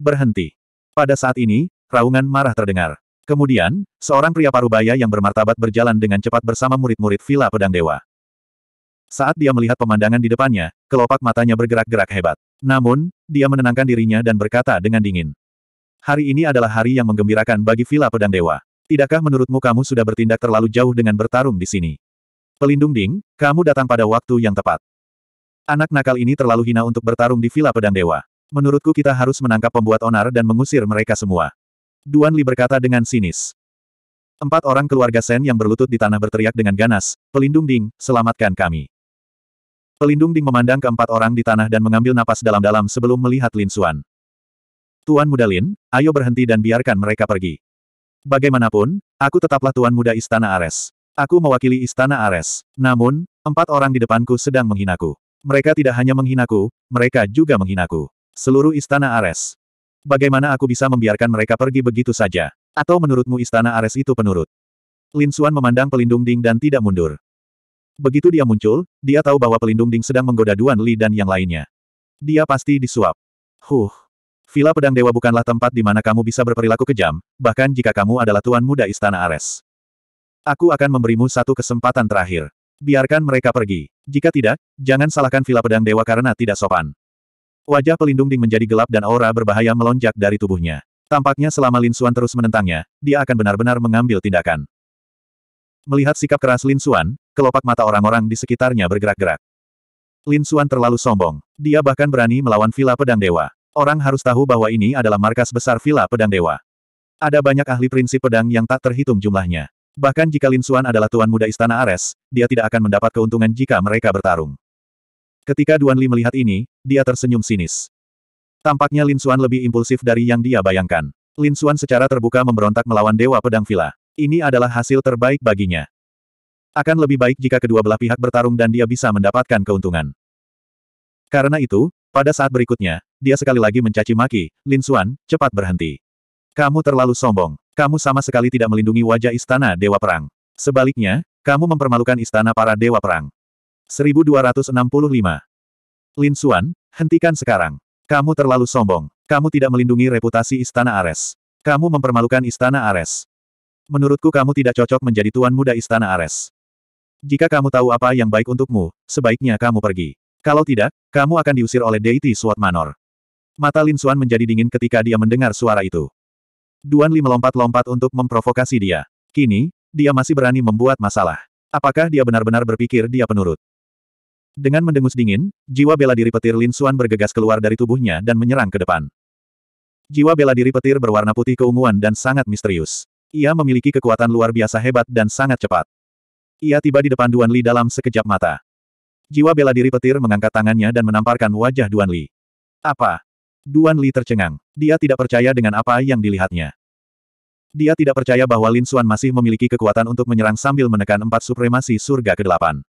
Berhenti. Pada saat ini, raungan marah terdengar. Kemudian, seorang pria parubaya yang bermartabat berjalan dengan cepat bersama murid-murid Villa Pedang Dewa. Saat dia melihat pemandangan di depannya, kelopak matanya bergerak-gerak hebat. Namun, dia menenangkan dirinya dan berkata dengan dingin. Hari ini adalah hari yang menggembirakan bagi Villa Pedang Dewa. Tidakkah menurutmu kamu sudah bertindak terlalu jauh dengan bertarung di sini? Pelindung Ding, kamu datang pada waktu yang tepat. Anak nakal ini terlalu hina untuk bertarung di Villa Pedang Dewa. Menurutku kita harus menangkap pembuat onar dan mengusir mereka semua. Duan Li berkata dengan sinis. Empat orang keluarga Sen yang berlutut di tanah berteriak dengan ganas, Pelindung Ding, selamatkan kami. Pelindung Ding memandang keempat orang di tanah dan mengambil napas dalam-dalam sebelum melihat Lin Xuan. Tuan Muda Lin, ayo berhenti dan biarkan mereka pergi. Bagaimanapun, aku tetaplah Tuan Muda Istana Ares. Aku mewakili Istana Ares. Namun, empat orang di depanku sedang menghinaku. Mereka tidak hanya menghinaku, mereka juga menghinaku. Seluruh Istana Ares. Bagaimana aku bisa membiarkan mereka pergi begitu saja? Atau menurutmu Istana Ares itu penurut? Lin Xuan memandang pelindung Ding dan tidak mundur. Begitu dia muncul, dia tahu bahwa pelindung Ding sedang menggoda Duan Li dan yang lainnya. Dia pasti disuap. Huh. Villa Pedang Dewa bukanlah tempat di mana kamu bisa berperilaku kejam, bahkan jika kamu adalah tuan muda Istana Ares. Aku akan memberimu satu kesempatan terakhir. Biarkan mereka pergi. Jika tidak, jangan salahkan Villa Pedang Dewa karena tidak sopan. Wajah pelindung Ding menjadi gelap dan aura berbahaya melonjak dari tubuhnya. Tampaknya selama Lin Suan terus menentangnya, dia akan benar-benar mengambil tindakan. Melihat sikap keras Lin Xuan, kelopak mata orang-orang di sekitarnya bergerak-gerak. Lin Xuan terlalu sombong. Dia bahkan berani melawan Villa Pedang Dewa. Orang harus tahu bahwa ini adalah markas besar Villa Pedang Dewa. Ada banyak ahli prinsip pedang yang tak terhitung jumlahnya. Bahkan jika Lin Xuan adalah tuan muda istana Ares, dia tidak akan mendapat keuntungan jika mereka bertarung. Ketika Duan Li melihat ini, dia tersenyum sinis. Tampaknya Lin Xuan lebih impulsif dari yang dia bayangkan. Lin Xuan secara terbuka memberontak melawan Dewa Pedang Villa. Ini adalah hasil terbaik baginya. Akan lebih baik jika kedua belah pihak bertarung dan dia bisa mendapatkan keuntungan. Karena itu, pada saat berikutnya, dia sekali lagi mencaci maki, Lin Xuan, cepat berhenti. Kamu terlalu sombong. Kamu sama sekali tidak melindungi wajah istana Dewa Perang. Sebaliknya, kamu mempermalukan istana para Dewa Perang. 1265. Lin Xuan, hentikan sekarang. Kamu terlalu sombong. Kamu tidak melindungi reputasi istana Ares. Kamu mempermalukan istana Ares menurutku kamu tidak cocok menjadi tuan muda istana Ares. Jika kamu tahu apa yang baik untukmu, sebaiknya kamu pergi. Kalau tidak, kamu akan diusir oleh deity Suat Manor. Mata Lin Xuan menjadi dingin ketika dia mendengar suara itu. Duan Li melompat-lompat untuk memprovokasi dia. Kini, dia masih berani membuat masalah. Apakah dia benar-benar berpikir dia penurut? Dengan mendengus dingin, jiwa bela diri petir Lin Xuan bergegas keluar dari tubuhnya dan menyerang ke depan. Jiwa bela diri petir berwarna putih keunguan dan sangat misterius. Ia memiliki kekuatan luar biasa hebat dan sangat cepat. Ia tiba di depan Duan Li dalam sekejap mata. Jiwa bela diri petir mengangkat tangannya dan menamparkan wajah Duan Li. Apa? Duan Li tercengang. Dia tidak percaya dengan apa yang dilihatnya. Dia tidak percaya bahwa Lin Xuan masih memiliki kekuatan untuk menyerang sambil menekan empat supremasi surga ke-8.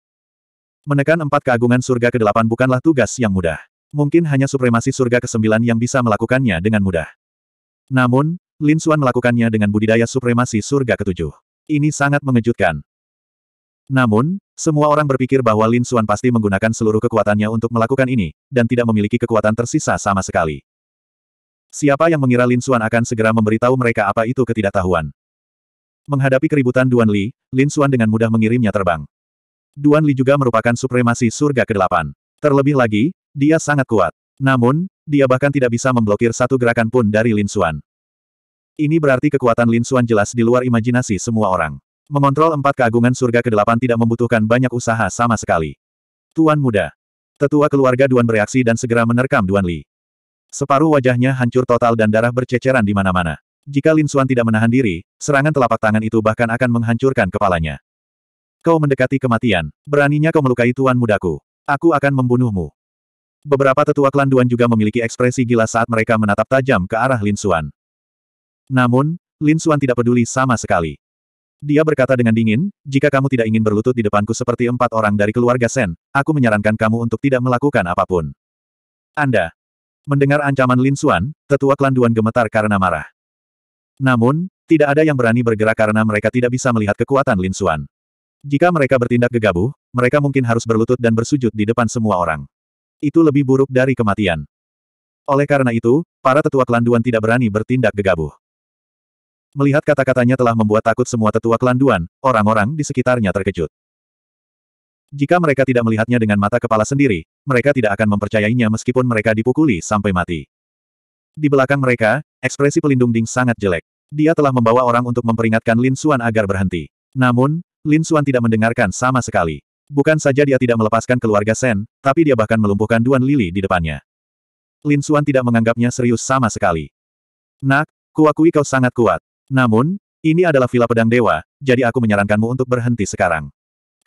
Menekan empat keagungan surga ke-8 bukanlah tugas yang mudah. Mungkin hanya supremasi surga ke-9 yang bisa melakukannya dengan mudah. Namun, Lin Xuan melakukannya dengan budidaya supremasi surga ketujuh. Ini sangat mengejutkan. Namun, semua orang berpikir bahwa Lin Xuan pasti menggunakan seluruh kekuatannya untuk melakukan ini, dan tidak memiliki kekuatan tersisa sama sekali. Siapa yang mengira Lin Xuan akan segera memberitahu mereka apa itu ketidaktahuan? Menghadapi keributan Duan Li, Lin Xuan dengan mudah mengirimnya terbang. Duan Li juga merupakan supremasi surga ke-8. Terlebih lagi, dia sangat kuat. Namun, dia bahkan tidak bisa memblokir satu gerakan pun dari Lin Xuan. Ini berarti kekuatan Lin Xuan jelas di luar imajinasi semua orang. Mengontrol empat keagungan surga ke-8 tidak membutuhkan banyak usaha sama sekali. Tuan muda. Tetua keluarga Duan bereaksi dan segera menerkam Duan Li. Separuh wajahnya hancur total dan darah berceceran di mana-mana. Jika Lin Xuan tidak menahan diri, serangan telapak tangan itu bahkan akan menghancurkan kepalanya. Kau mendekati kematian. Beraninya kau melukai tuan mudaku. Aku akan membunuhmu. Beberapa tetua klan Duan juga memiliki ekspresi gila saat mereka menatap tajam ke arah Lin Xuan. Namun, Lin Xuan tidak peduli sama sekali. Dia berkata dengan dingin, jika kamu tidak ingin berlutut di depanku seperti empat orang dari keluarga Sen, aku menyarankan kamu untuk tidak melakukan apapun. Anda. Mendengar ancaman Lin Xuan, tetua klan Duan gemetar karena marah. Namun, tidak ada yang berani bergerak karena mereka tidak bisa melihat kekuatan Lin Xuan. Jika mereka bertindak gegabah, mereka mungkin harus berlutut dan bersujud di depan semua orang. Itu lebih buruk dari kematian. Oleh karena itu, para tetua klan Duan tidak berani bertindak gegabah. Melihat kata-katanya telah membuat takut semua tetua kelanduan, orang-orang di sekitarnya terkejut. Jika mereka tidak melihatnya dengan mata kepala sendiri, mereka tidak akan mempercayainya meskipun mereka dipukuli sampai mati. Di belakang mereka, ekspresi pelindung Ding sangat jelek. Dia telah membawa orang untuk memperingatkan Lin Xuan agar berhenti. Namun, Lin Xuan tidak mendengarkan sama sekali. Bukan saja dia tidak melepaskan keluarga Shen, tapi dia bahkan melumpuhkan Duan Lili di depannya. Lin Xuan tidak menganggapnya serius sama sekali. Nak, kuakui kau sangat kuat. Namun, ini adalah villa pedang dewa, jadi aku menyarankanmu untuk berhenti sekarang.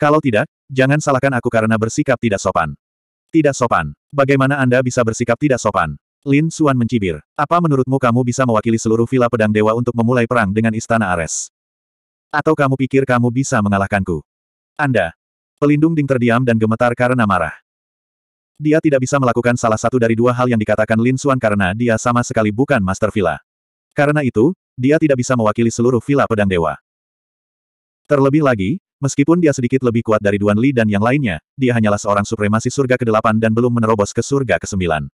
Kalau tidak, jangan salahkan aku karena bersikap tidak sopan. Tidak sopan. Bagaimana Anda bisa bersikap tidak sopan? Lin Xuan mencibir. Apa menurutmu kamu bisa mewakili seluruh villa pedang dewa untuk memulai perang dengan istana Ares? Atau kamu pikir kamu bisa mengalahkanku? Anda. Pelindung Ding terdiam dan gemetar karena marah. Dia tidak bisa melakukan salah satu dari dua hal yang dikatakan Lin Xuan karena dia sama sekali bukan Master Villa. Karena itu, dia tidak bisa mewakili seluruh villa pedang dewa. Terlebih lagi, meskipun dia sedikit lebih kuat dari Duan Li dan yang lainnya, dia hanyalah seorang supremasi surga ke-8 dan belum menerobos ke surga ke-9.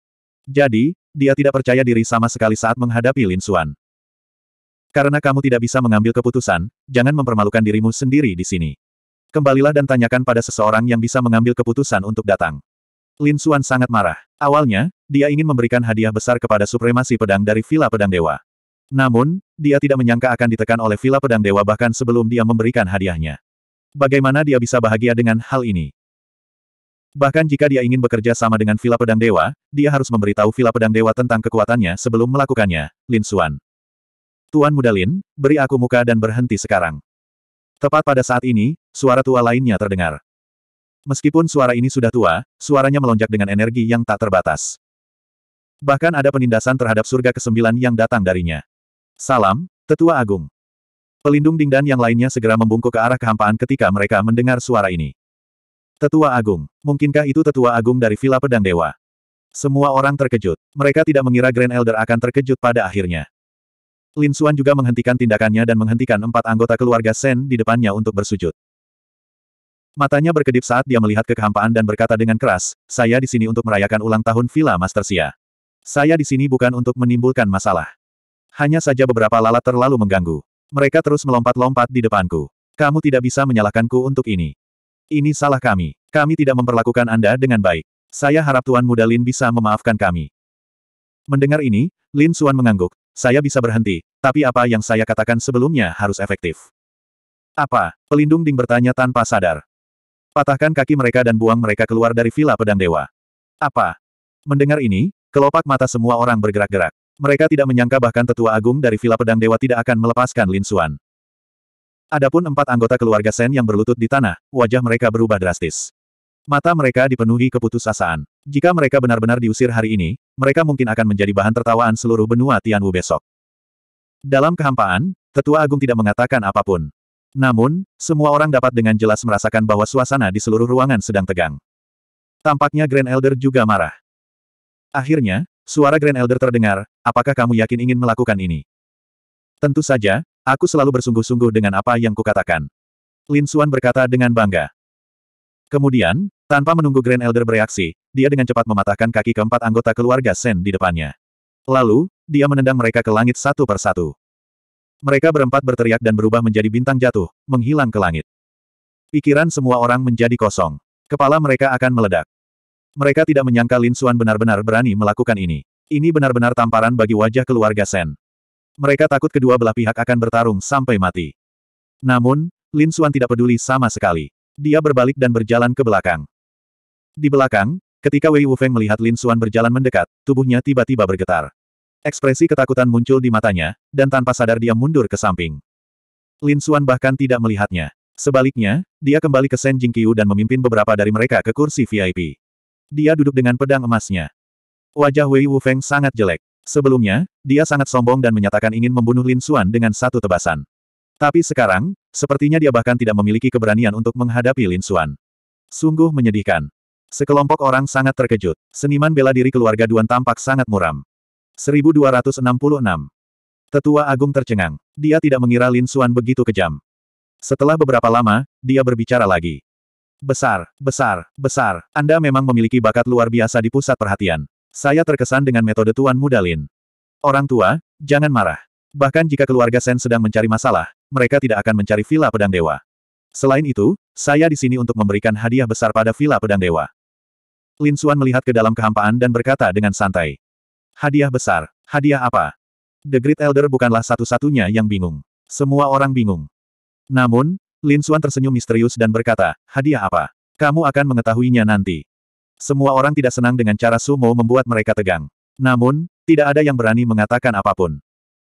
Jadi, dia tidak percaya diri sama sekali saat menghadapi Lin Xuan. Karena kamu tidak bisa mengambil keputusan, jangan mempermalukan dirimu sendiri di sini. Kembalilah dan tanyakan pada seseorang yang bisa mengambil keputusan untuk datang. Lin Xuan sangat marah. Awalnya, dia ingin memberikan hadiah besar kepada supremasi pedang dari Villa Pedang Dewa. Namun, dia tidak menyangka akan ditekan oleh Villa Pedang Dewa bahkan sebelum dia memberikan hadiahnya. Bagaimana dia bisa bahagia dengan hal ini? Bahkan jika dia ingin bekerja sama dengan Villa Pedang Dewa, dia harus memberitahu Villa Pedang Dewa tentang kekuatannya sebelum melakukannya, Lin Xuan. Tuan Muda Lin, beri aku muka dan berhenti sekarang. Tepat pada saat ini, suara tua lainnya terdengar. Meskipun suara ini sudah tua, suaranya melonjak dengan energi yang tak terbatas. Bahkan ada penindasan terhadap surga kesembilan yang datang darinya. Salam, Tetua Agung. Pelindung Ding dan yang lainnya segera membungkuk ke arah kehampaan ketika mereka mendengar suara ini. Tetua Agung, mungkinkah itu Tetua Agung dari Villa Pedang Dewa? Semua orang terkejut. Mereka tidak mengira Grand Elder akan terkejut pada akhirnya. Lin Xuan juga menghentikan tindakannya dan menghentikan empat anggota keluarga Sen di depannya untuk bersujud. Matanya berkedip saat dia melihat kekehampaan dan berkata dengan keras, saya di sini untuk merayakan ulang tahun Villa Mastersia. Saya di sini bukan untuk menimbulkan masalah. Hanya saja beberapa lalat terlalu mengganggu. Mereka terus melompat-lompat di depanku. Kamu tidak bisa menyalahkanku untuk ini. Ini salah kami. Kami tidak memperlakukan Anda dengan baik. Saya harap Tuan Muda Lin bisa memaafkan kami. Mendengar ini, Lin Suan mengangguk. Saya bisa berhenti, tapi apa yang saya katakan sebelumnya harus efektif. Apa? Pelindung Ding bertanya tanpa sadar. Patahkan kaki mereka dan buang mereka keluar dari Villa Pedang Dewa. Apa? Mendengar ini, kelopak mata semua orang bergerak-gerak. Mereka tidak menyangka bahkan tetua agung dari Villa Pedang Dewa tidak akan melepaskan Lin Xuan. Adapun empat anggota keluarga Sen yang berlutut di tanah, wajah mereka berubah drastis. Mata mereka dipenuhi keputusasaan. Jika mereka benar-benar diusir hari ini, mereka mungkin akan menjadi bahan tertawaan seluruh benua Tianwu besok. Dalam kehampaan, tetua agung tidak mengatakan apapun. Namun, semua orang dapat dengan jelas merasakan bahwa suasana di seluruh ruangan sedang tegang. Tampaknya Grand Elder juga marah. Akhirnya, suara Grand Elder terdengar, apakah kamu yakin ingin melakukan ini? Tentu saja, aku selalu bersungguh-sungguh dengan apa yang kukatakan. Lin Xuan berkata dengan bangga. Kemudian, tanpa menunggu Grand Elder bereaksi, dia dengan cepat mematahkan kaki keempat anggota keluarga Sen di depannya. Lalu, dia menendang mereka ke langit satu persatu. Mereka berempat berteriak dan berubah menjadi bintang jatuh, menghilang ke langit. Pikiran semua orang menjadi kosong. Kepala mereka akan meledak. Mereka tidak menyangka Lin Xuan benar-benar berani melakukan ini. Ini benar-benar tamparan bagi wajah keluarga Sen. Mereka takut kedua belah pihak akan bertarung sampai mati. Namun, Lin Xuan tidak peduli sama sekali. Dia berbalik dan berjalan ke belakang. Di belakang, ketika Wei Wufeng melihat Lin Xuan berjalan mendekat, tubuhnya tiba-tiba bergetar. Ekspresi ketakutan muncul di matanya, dan tanpa sadar dia mundur ke samping. Lin Xuan bahkan tidak melihatnya. Sebaliknya, dia kembali ke Shen Jingqiu dan memimpin beberapa dari mereka ke kursi VIP. Dia duduk dengan pedang emasnya. Wajah Wei Wufeng sangat jelek. Sebelumnya, dia sangat sombong dan menyatakan ingin membunuh Lin Xuan dengan satu tebasan. Tapi sekarang, sepertinya dia bahkan tidak memiliki keberanian untuk menghadapi Lin Xuan. Sungguh menyedihkan. Sekelompok orang sangat terkejut. Seniman bela diri keluarga Duan tampak sangat muram. 1266. Tetua Agung tercengang. Dia tidak mengira Lin Xuan begitu kejam. Setelah beberapa lama, dia berbicara lagi. Besar, besar, besar, Anda memang memiliki bakat luar biasa di pusat perhatian. Saya terkesan dengan metode Tuan Mudalin. Orang tua, jangan marah. Bahkan jika keluarga Sen sedang mencari masalah, mereka tidak akan mencari Villa Pedang Dewa. Selain itu, saya di sini untuk memberikan hadiah besar pada Villa Pedang Dewa. Lin Suan melihat ke dalam kehampaan dan berkata dengan santai. Hadiah besar, hadiah apa? The Great Elder bukanlah satu-satunya yang bingung. Semua orang bingung. Namun, Lin Suan tersenyum misterius dan berkata, hadiah apa? Kamu akan mengetahuinya nanti. Semua orang tidak senang dengan cara Sumo membuat mereka tegang. Namun, tidak ada yang berani mengatakan apapun.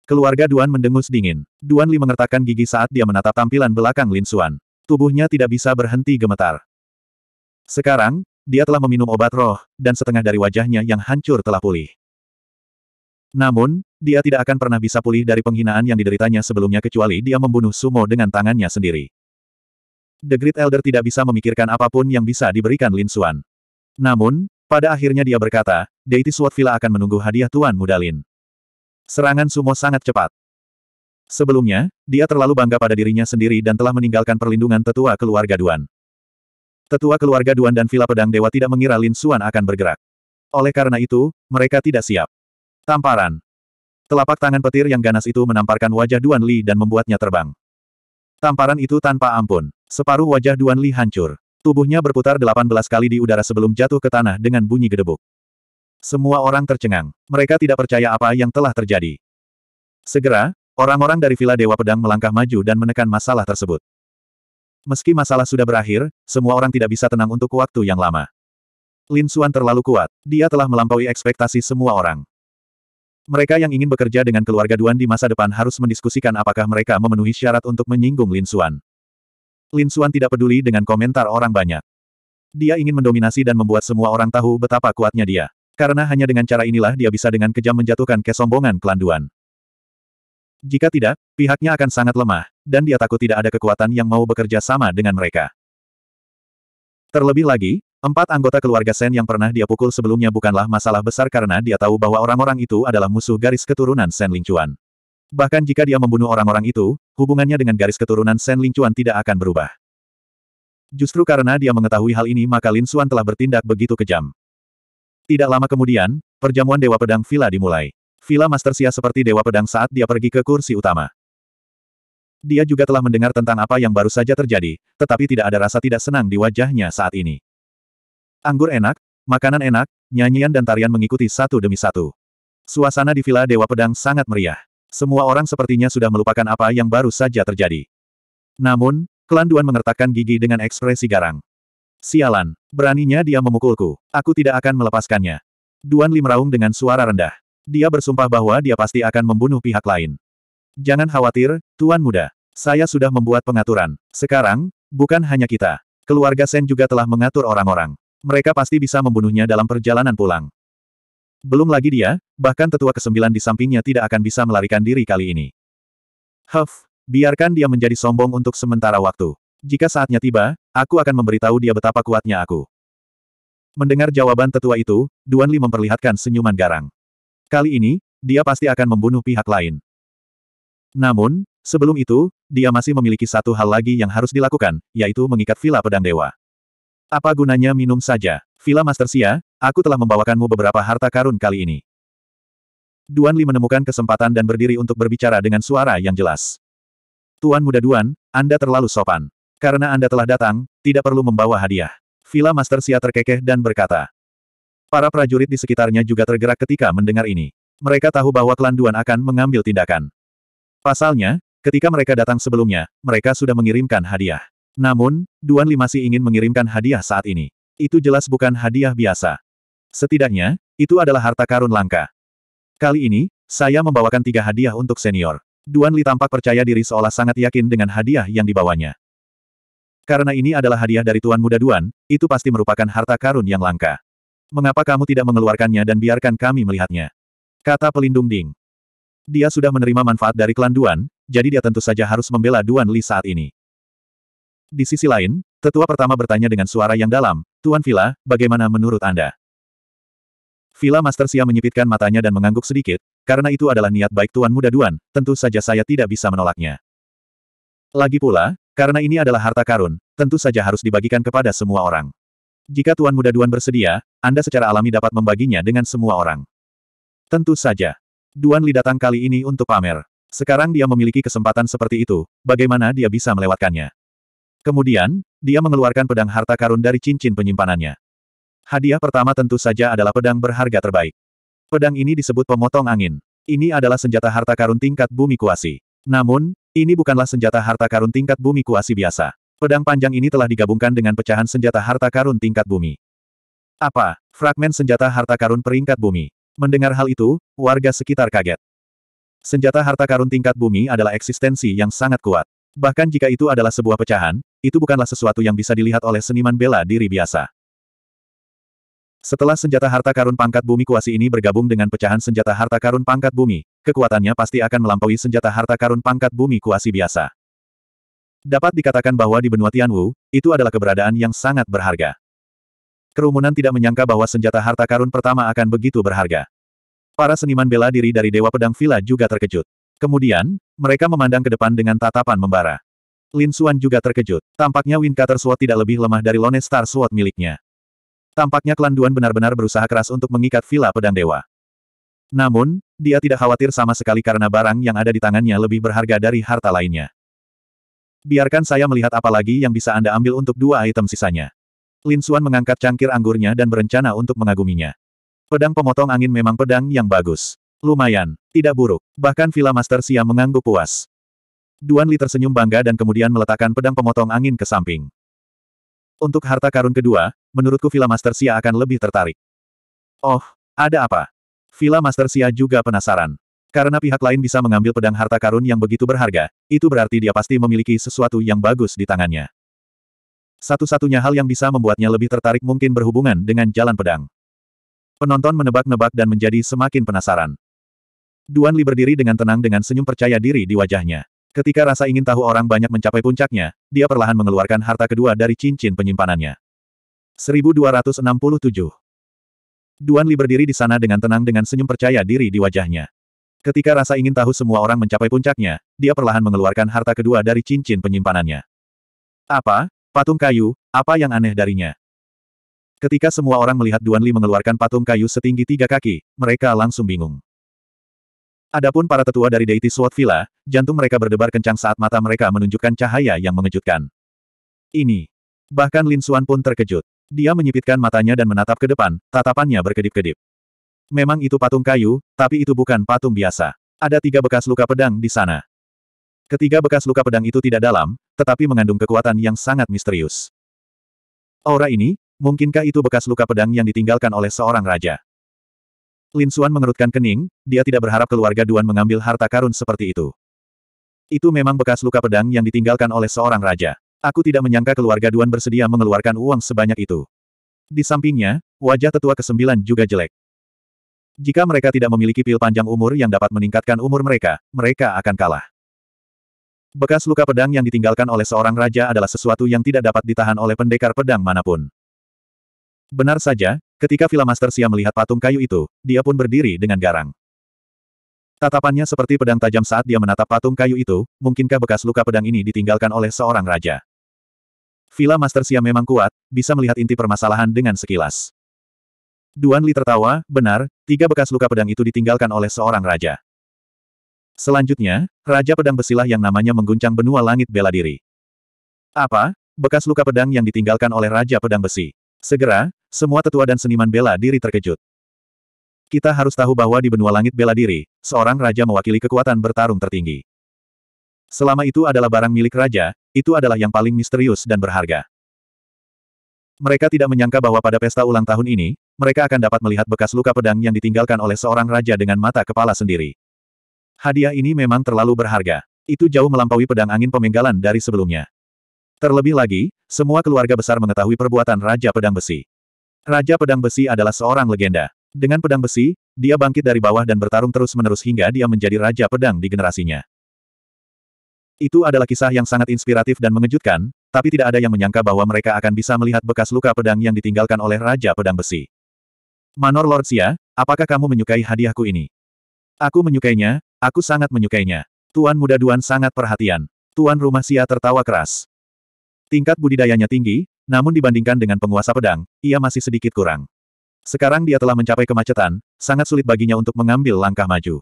Keluarga Duan mendengus dingin. Duan Li mengertakkan gigi saat dia menatap tampilan belakang Lin Xuan. Tubuhnya tidak bisa berhenti gemetar. Sekarang, dia telah meminum obat roh, dan setengah dari wajahnya yang hancur telah pulih. Namun, dia tidak akan pernah bisa pulih dari penghinaan yang dideritanya sebelumnya kecuali dia membunuh Sumo dengan tangannya sendiri. The Great Elder tidak bisa memikirkan apapun yang bisa diberikan Lin Xuan. Namun, pada akhirnya dia berkata, Deity Sword Villa akan menunggu hadiah Tuan Mudalin. Serangan sumo sangat cepat. Sebelumnya, dia terlalu bangga pada dirinya sendiri dan telah meninggalkan perlindungan tetua keluarga Duan. Tetua keluarga Duan dan Villa Pedang Dewa tidak mengira Lin Suan akan bergerak. Oleh karena itu, mereka tidak siap. Tamparan. Telapak tangan petir yang ganas itu menamparkan wajah Duan Li dan membuatnya terbang. Tamparan itu tanpa ampun. Separuh wajah Duan Li hancur. Tubuhnya berputar 18 kali di udara sebelum jatuh ke tanah dengan bunyi gedebuk. Semua orang tercengang. Mereka tidak percaya apa yang telah terjadi. Segera, orang-orang dari Villa Dewa Pedang melangkah maju dan menekan masalah tersebut. Meski masalah sudah berakhir, semua orang tidak bisa tenang untuk waktu yang lama. Lin Xuan terlalu kuat, dia telah melampaui ekspektasi semua orang. Mereka yang ingin bekerja dengan keluarga Duan di masa depan harus mendiskusikan apakah mereka memenuhi syarat untuk menyinggung Lin Xuan. Lin Xuan tidak peduli dengan komentar orang banyak. Dia ingin mendominasi dan membuat semua orang tahu betapa kuatnya dia. Karena hanya dengan cara inilah dia bisa dengan kejam menjatuhkan kesombongan kelanduan. Jika tidak, pihaknya akan sangat lemah, dan dia takut tidak ada kekuatan yang mau bekerja sama dengan mereka. Terlebih lagi, empat anggota keluarga Sen yang pernah dia pukul sebelumnya bukanlah masalah besar karena dia tahu bahwa orang-orang itu adalah musuh garis keturunan Sen Lingchuan. Bahkan jika dia membunuh orang-orang itu, hubungannya dengan garis keturunan Shen Lingcuan tidak akan berubah. Justru karena dia mengetahui hal ini maka Lin Xuan telah bertindak begitu kejam. Tidak lama kemudian, perjamuan Dewa Pedang Villa dimulai. Villa Master Sia seperti Dewa Pedang saat dia pergi ke kursi utama. Dia juga telah mendengar tentang apa yang baru saja terjadi, tetapi tidak ada rasa tidak senang di wajahnya saat ini. Anggur enak, makanan enak, nyanyian dan tarian mengikuti satu demi satu. Suasana di Villa Dewa Pedang sangat meriah. Semua orang sepertinya sudah melupakan apa yang baru saja terjadi. Namun, klan Duan mengertakkan gigi dengan ekspresi garang. Sialan, beraninya dia memukulku. Aku tidak akan melepaskannya. Duan Lim raung dengan suara rendah. Dia bersumpah bahwa dia pasti akan membunuh pihak lain. Jangan khawatir, Tuan Muda. Saya sudah membuat pengaturan. Sekarang, bukan hanya kita. Keluarga Sen juga telah mengatur orang-orang. Mereka pasti bisa membunuhnya dalam perjalanan pulang. Belum lagi dia, bahkan tetua kesembilan di sampingnya tidak akan bisa melarikan diri kali ini. Huff, biarkan dia menjadi sombong untuk sementara waktu. Jika saatnya tiba, aku akan memberitahu dia betapa kuatnya aku. Mendengar jawaban tetua itu, Duan Li memperlihatkan senyuman garang. Kali ini, dia pasti akan membunuh pihak lain. Namun, sebelum itu, dia masih memiliki satu hal lagi yang harus dilakukan, yaitu mengikat vila pedang dewa. Apa gunanya minum saja? Villa Master Sia, aku telah membawakanmu beberapa harta karun kali ini. Duan Li menemukan kesempatan dan berdiri untuk berbicara dengan suara yang jelas. Tuan Muda Duan, Anda terlalu sopan. Karena Anda telah datang, tidak perlu membawa hadiah. Villa Master Sia terkekeh dan berkata. Para prajurit di sekitarnya juga tergerak ketika mendengar ini. Mereka tahu bahwa klan Duan akan mengambil tindakan. Pasalnya, ketika mereka datang sebelumnya, mereka sudah mengirimkan hadiah. Namun, Duan Li masih ingin mengirimkan hadiah saat ini itu jelas bukan hadiah biasa. Setidaknya, itu adalah harta karun langka. Kali ini, saya membawakan tiga hadiah untuk senior. Duan Li tampak percaya diri seolah sangat yakin dengan hadiah yang dibawanya. Karena ini adalah hadiah dari Tuan Muda Duan, itu pasti merupakan harta karun yang langka. Mengapa kamu tidak mengeluarkannya dan biarkan kami melihatnya? Kata pelindung Ding. Dia sudah menerima manfaat dari klan Duan, jadi dia tentu saja harus membela Duan Li saat ini. Di sisi lain, Tetua pertama bertanya dengan suara yang dalam, Tuan Villa, bagaimana menurut Anda? Villa Master Sia menyipitkan matanya dan mengangguk sedikit, karena itu adalah niat baik Tuan Muda Duan, tentu saja saya tidak bisa menolaknya. Lagi pula, karena ini adalah harta karun, tentu saja harus dibagikan kepada semua orang. Jika Tuan Muda Duan bersedia, Anda secara alami dapat membaginya dengan semua orang. Tentu saja. Duan Li datang kali ini untuk pamer. Sekarang dia memiliki kesempatan seperti itu, bagaimana dia bisa melewatkannya? Kemudian, dia mengeluarkan pedang harta karun dari cincin penyimpanannya. Hadiah pertama tentu saja adalah pedang berharga terbaik. Pedang ini disebut pemotong angin. Ini adalah senjata harta karun tingkat bumi kuasi. Namun, ini bukanlah senjata harta karun tingkat bumi kuasi biasa. Pedang panjang ini telah digabungkan dengan pecahan senjata harta karun tingkat bumi. Apa? Fragmen senjata harta karun peringkat bumi. Mendengar hal itu, warga sekitar kaget. Senjata harta karun tingkat bumi adalah eksistensi yang sangat kuat. Bahkan jika itu adalah sebuah pecahan, itu bukanlah sesuatu yang bisa dilihat oleh seniman bela diri biasa. Setelah senjata harta karun pangkat bumi kuasi ini bergabung dengan pecahan senjata harta karun pangkat bumi, kekuatannya pasti akan melampaui senjata harta karun pangkat bumi kuasi biasa. Dapat dikatakan bahwa di benua Tianwu, itu adalah keberadaan yang sangat berharga. Kerumunan tidak menyangka bahwa senjata harta karun pertama akan begitu berharga. Para seniman bela diri dari Dewa Pedang Villa juga terkejut. Kemudian, mereka memandang ke depan dengan tatapan membara. Lin Xuan juga terkejut. Tampaknya Wind Cutter Sword tidak lebih lemah dari Lone Star Sword miliknya. Tampaknya klan Duan benar-benar berusaha keras untuk mengikat villa pedang dewa. Namun, dia tidak khawatir sama sekali karena barang yang ada di tangannya lebih berharga dari harta lainnya. Biarkan saya melihat apa lagi yang bisa Anda ambil untuk dua item sisanya. Lin Xuan mengangkat cangkir anggurnya dan berencana untuk mengaguminya. Pedang pemotong angin memang pedang yang bagus. Lumayan, tidak buruk. Bahkan Villa Master Sia mengangguk puas. Duan Li tersenyum bangga dan kemudian meletakkan pedang pemotong angin ke samping. Untuk harta karun kedua, menurutku Villa Master Sia akan lebih tertarik. Oh, ada apa? Villa Master Sia juga penasaran. Karena pihak lain bisa mengambil pedang harta karun yang begitu berharga, itu berarti dia pasti memiliki sesuatu yang bagus di tangannya. Satu-satunya hal yang bisa membuatnya lebih tertarik mungkin berhubungan dengan jalan pedang. Penonton menebak-nebak dan menjadi semakin penasaran. Duan Li berdiri dengan tenang dengan senyum percaya diri di wajahnya. Ketika rasa ingin tahu orang banyak mencapai puncaknya, dia perlahan mengeluarkan harta kedua dari cincin penyimpanannya. 1267 Duan Li berdiri di sana dengan tenang dengan senyum percaya diri di wajahnya. Ketika rasa ingin tahu semua orang mencapai puncaknya, dia perlahan mengeluarkan harta kedua dari cincin penyimpanannya. Apa? Patung kayu, apa yang aneh darinya? Ketika semua orang melihat Duan Li mengeluarkan patung kayu setinggi tiga kaki, mereka langsung bingung. Adapun para tetua dari Deity Sword Villa, jantung mereka berdebar kencang saat mata mereka menunjukkan cahaya yang mengejutkan. Ini. Bahkan Lin Suan pun terkejut. Dia menyipitkan matanya dan menatap ke depan, tatapannya berkedip-kedip. Memang itu patung kayu, tapi itu bukan patung biasa. Ada tiga bekas luka pedang di sana. Ketiga bekas luka pedang itu tidak dalam, tetapi mengandung kekuatan yang sangat misterius. Aura ini, mungkinkah itu bekas luka pedang yang ditinggalkan oleh seorang raja? Lin Suan mengerutkan kening, dia tidak berharap keluarga Duan mengambil harta karun seperti itu. Itu memang bekas luka pedang yang ditinggalkan oleh seorang raja. Aku tidak menyangka keluarga Duan bersedia mengeluarkan uang sebanyak itu. Di sampingnya, wajah tetua kesembilan juga jelek. Jika mereka tidak memiliki pil panjang umur yang dapat meningkatkan umur mereka, mereka akan kalah. Bekas luka pedang yang ditinggalkan oleh seorang raja adalah sesuatu yang tidak dapat ditahan oleh pendekar pedang manapun. Benar saja, ketika Master Sia melihat patung kayu itu, dia pun berdiri dengan garang. Tatapannya seperti pedang tajam saat dia menatap patung kayu itu, mungkinkah bekas luka pedang ini ditinggalkan oleh seorang raja? Villa Master Sia memang kuat, bisa melihat inti permasalahan dengan sekilas. Duan Li tertawa, benar, tiga bekas luka pedang itu ditinggalkan oleh seorang raja. Selanjutnya, Raja Pedang Besilah yang namanya mengguncang benua langit bela diri. Apa? Bekas luka pedang yang ditinggalkan oleh Raja Pedang Besi. Segera, semua tetua dan seniman bela diri terkejut. Kita harus tahu bahwa di benua langit bela diri, seorang raja mewakili kekuatan bertarung tertinggi. Selama itu adalah barang milik raja, itu adalah yang paling misterius dan berharga. Mereka tidak menyangka bahwa pada pesta ulang tahun ini, mereka akan dapat melihat bekas luka pedang yang ditinggalkan oleh seorang raja dengan mata kepala sendiri. Hadiah ini memang terlalu berharga. Itu jauh melampaui pedang angin pemenggalan dari sebelumnya. Terlebih lagi, semua keluarga besar mengetahui perbuatan Raja Pedang Besi. Raja Pedang Besi adalah seorang legenda. Dengan pedang besi, dia bangkit dari bawah dan bertarung terus-menerus hingga dia menjadi Raja Pedang di generasinya. Itu adalah kisah yang sangat inspiratif dan mengejutkan, tapi tidak ada yang menyangka bahwa mereka akan bisa melihat bekas luka pedang yang ditinggalkan oleh Raja Pedang Besi. Manor Lord Xia, apakah kamu menyukai hadiahku ini? Aku menyukainya, aku sangat menyukainya. Tuan Muda Duan sangat perhatian. Tuan Rumah Xia tertawa keras. Tingkat budidayanya tinggi, namun dibandingkan dengan penguasa pedang, ia masih sedikit kurang. Sekarang dia telah mencapai kemacetan, sangat sulit baginya untuk mengambil langkah maju.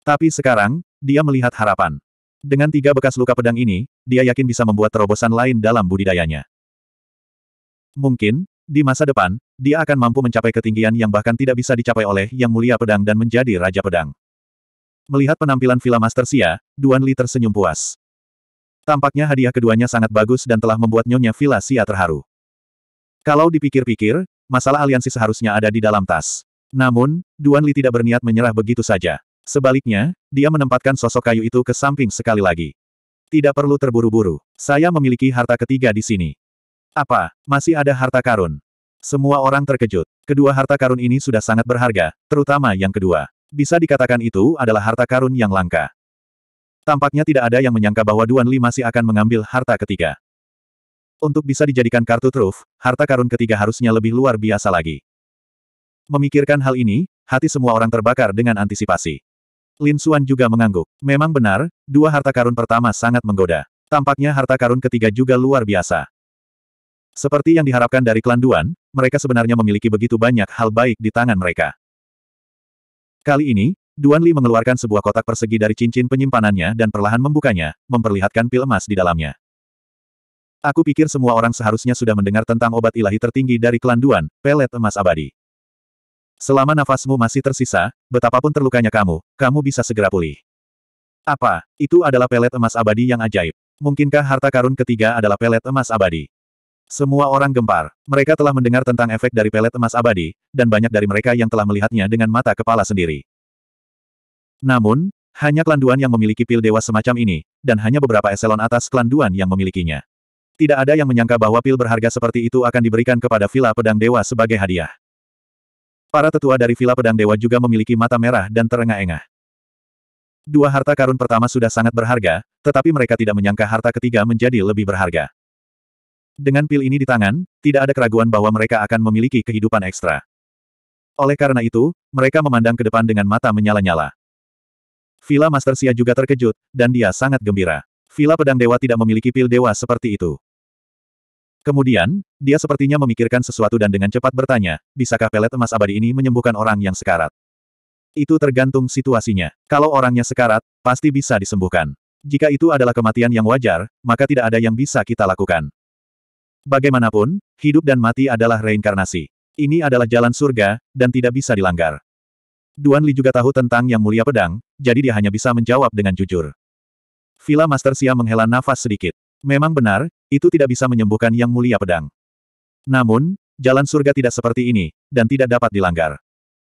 Tapi sekarang, dia melihat harapan. Dengan tiga bekas luka pedang ini, dia yakin bisa membuat terobosan lain dalam budidayanya. Mungkin, di masa depan, dia akan mampu mencapai ketinggian yang bahkan tidak bisa dicapai oleh Yang Mulia Pedang dan menjadi Raja Pedang. Melihat penampilan Villa Master Sia, Duan Li tersenyum puas. Tampaknya hadiah keduanya sangat bagus dan telah membuat Nyonya Villa Sia terharu. Kalau dipikir-pikir, masalah aliansi seharusnya ada di dalam tas. Namun, Duan Li tidak berniat menyerah begitu saja. Sebaliknya, dia menempatkan sosok kayu itu ke samping sekali lagi. Tidak perlu terburu-buru. Saya memiliki harta ketiga di sini. Apa? Masih ada harta karun? Semua orang terkejut. Kedua harta karun ini sudah sangat berharga, terutama yang kedua. Bisa dikatakan itu adalah harta karun yang langka. Tampaknya tidak ada yang menyangka bahwa Duan Li masih akan mengambil harta ketiga. Untuk bisa dijadikan kartu truf, harta karun ketiga harusnya lebih luar biasa lagi. Memikirkan hal ini, hati semua orang terbakar dengan antisipasi. Lin Xuan juga mengangguk. Memang benar, dua harta karun pertama sangat menggoda. Tampaknya harta karun ketiga juga luar biasa. Seperti yang diharapkan dari klan Duan, mereka sebenarnya memiliki begitu banyak hal baik di tangan mereka. Kali ini, Duan Li mengeluarkan sebuah kotak persegi dari cincin penyimpanannya dan perlahan membukanya, memperlihatkan pil emas di dalamnya. Aku pikir semua orang seharusnya sudah mendengar tentang obat ilahi tertinggi dari klan Duan, pelet emas abadi. Selama nafasmu masih tersisa, betapapun terlukanya kamu, kamu bisa segera pulih. Apa, itu adalah pelet emas abadi yang ajaib. Mungkinkah harta karun ketiga adalah pelet emas abadi? Semua orang gempar. Mereka telah mendengar tentang efek dari pelet emas abadi, dan banyak dari mereka yang telah melihatnya dengan mata kepala sendiri. Namun, hanya klan Duan yang memiliki pil dewa semacam ini, dan hanya beberapa eselon atas klan Duan yang memilikinya. Tidak ada yang menyangka bahwa pil berharga seperti itu akan diberikan kepada Villa Pedang Dewa sebagai hadiah. Para tetua dari Villa Pedang Dewa juga memiliki mata merah dan terengah-engah. Dua harta karun pertama sudah sangat berharga, tetapi mereka tidak menyangka harta ketiga menjadi lebih berharga. Dengan pil ini di tangan, tidak ada keraguan bahwa mereka akan memiliki kehidupan ekstra. Oleh karena itu, mereka memandang ke depan dengan mata menyala-nyala. Villa Master Sia juga terkejut, dan dia sangat gembira. Villa Pedang Dewa tidak memiliki pil dewa seperti itu. Kemudian, dia sepertinya memikirkan sesuatu dan dengan cepat bertanya, bisakah pelet emas abadi ini menyembuhkan orang yang sekarat? Itu tergantung situasinya. Kalau orangnya sekarat, pasti bisa disembuhkan. Jika itu adalah kematian yang wajar, maka tidak ada yang bisa kita lakukan. Bagaimanapun, hidup dan mati adalah reinkarnasi. Ini adalah jalan surga, dan tidak bisa dilanggar. Duan Li juga tahu tentang Yang Mulia Pedang, jadi dia hanya bisa menjawab dengan jujur. Villa Master Xia menghela nafas sedikit. Memang benar, itu tidak bisa menyembuhkan Yang Mulia Pedang. Namun, jalan surga tidak seperti ini, dan tidak dapat dilanggar.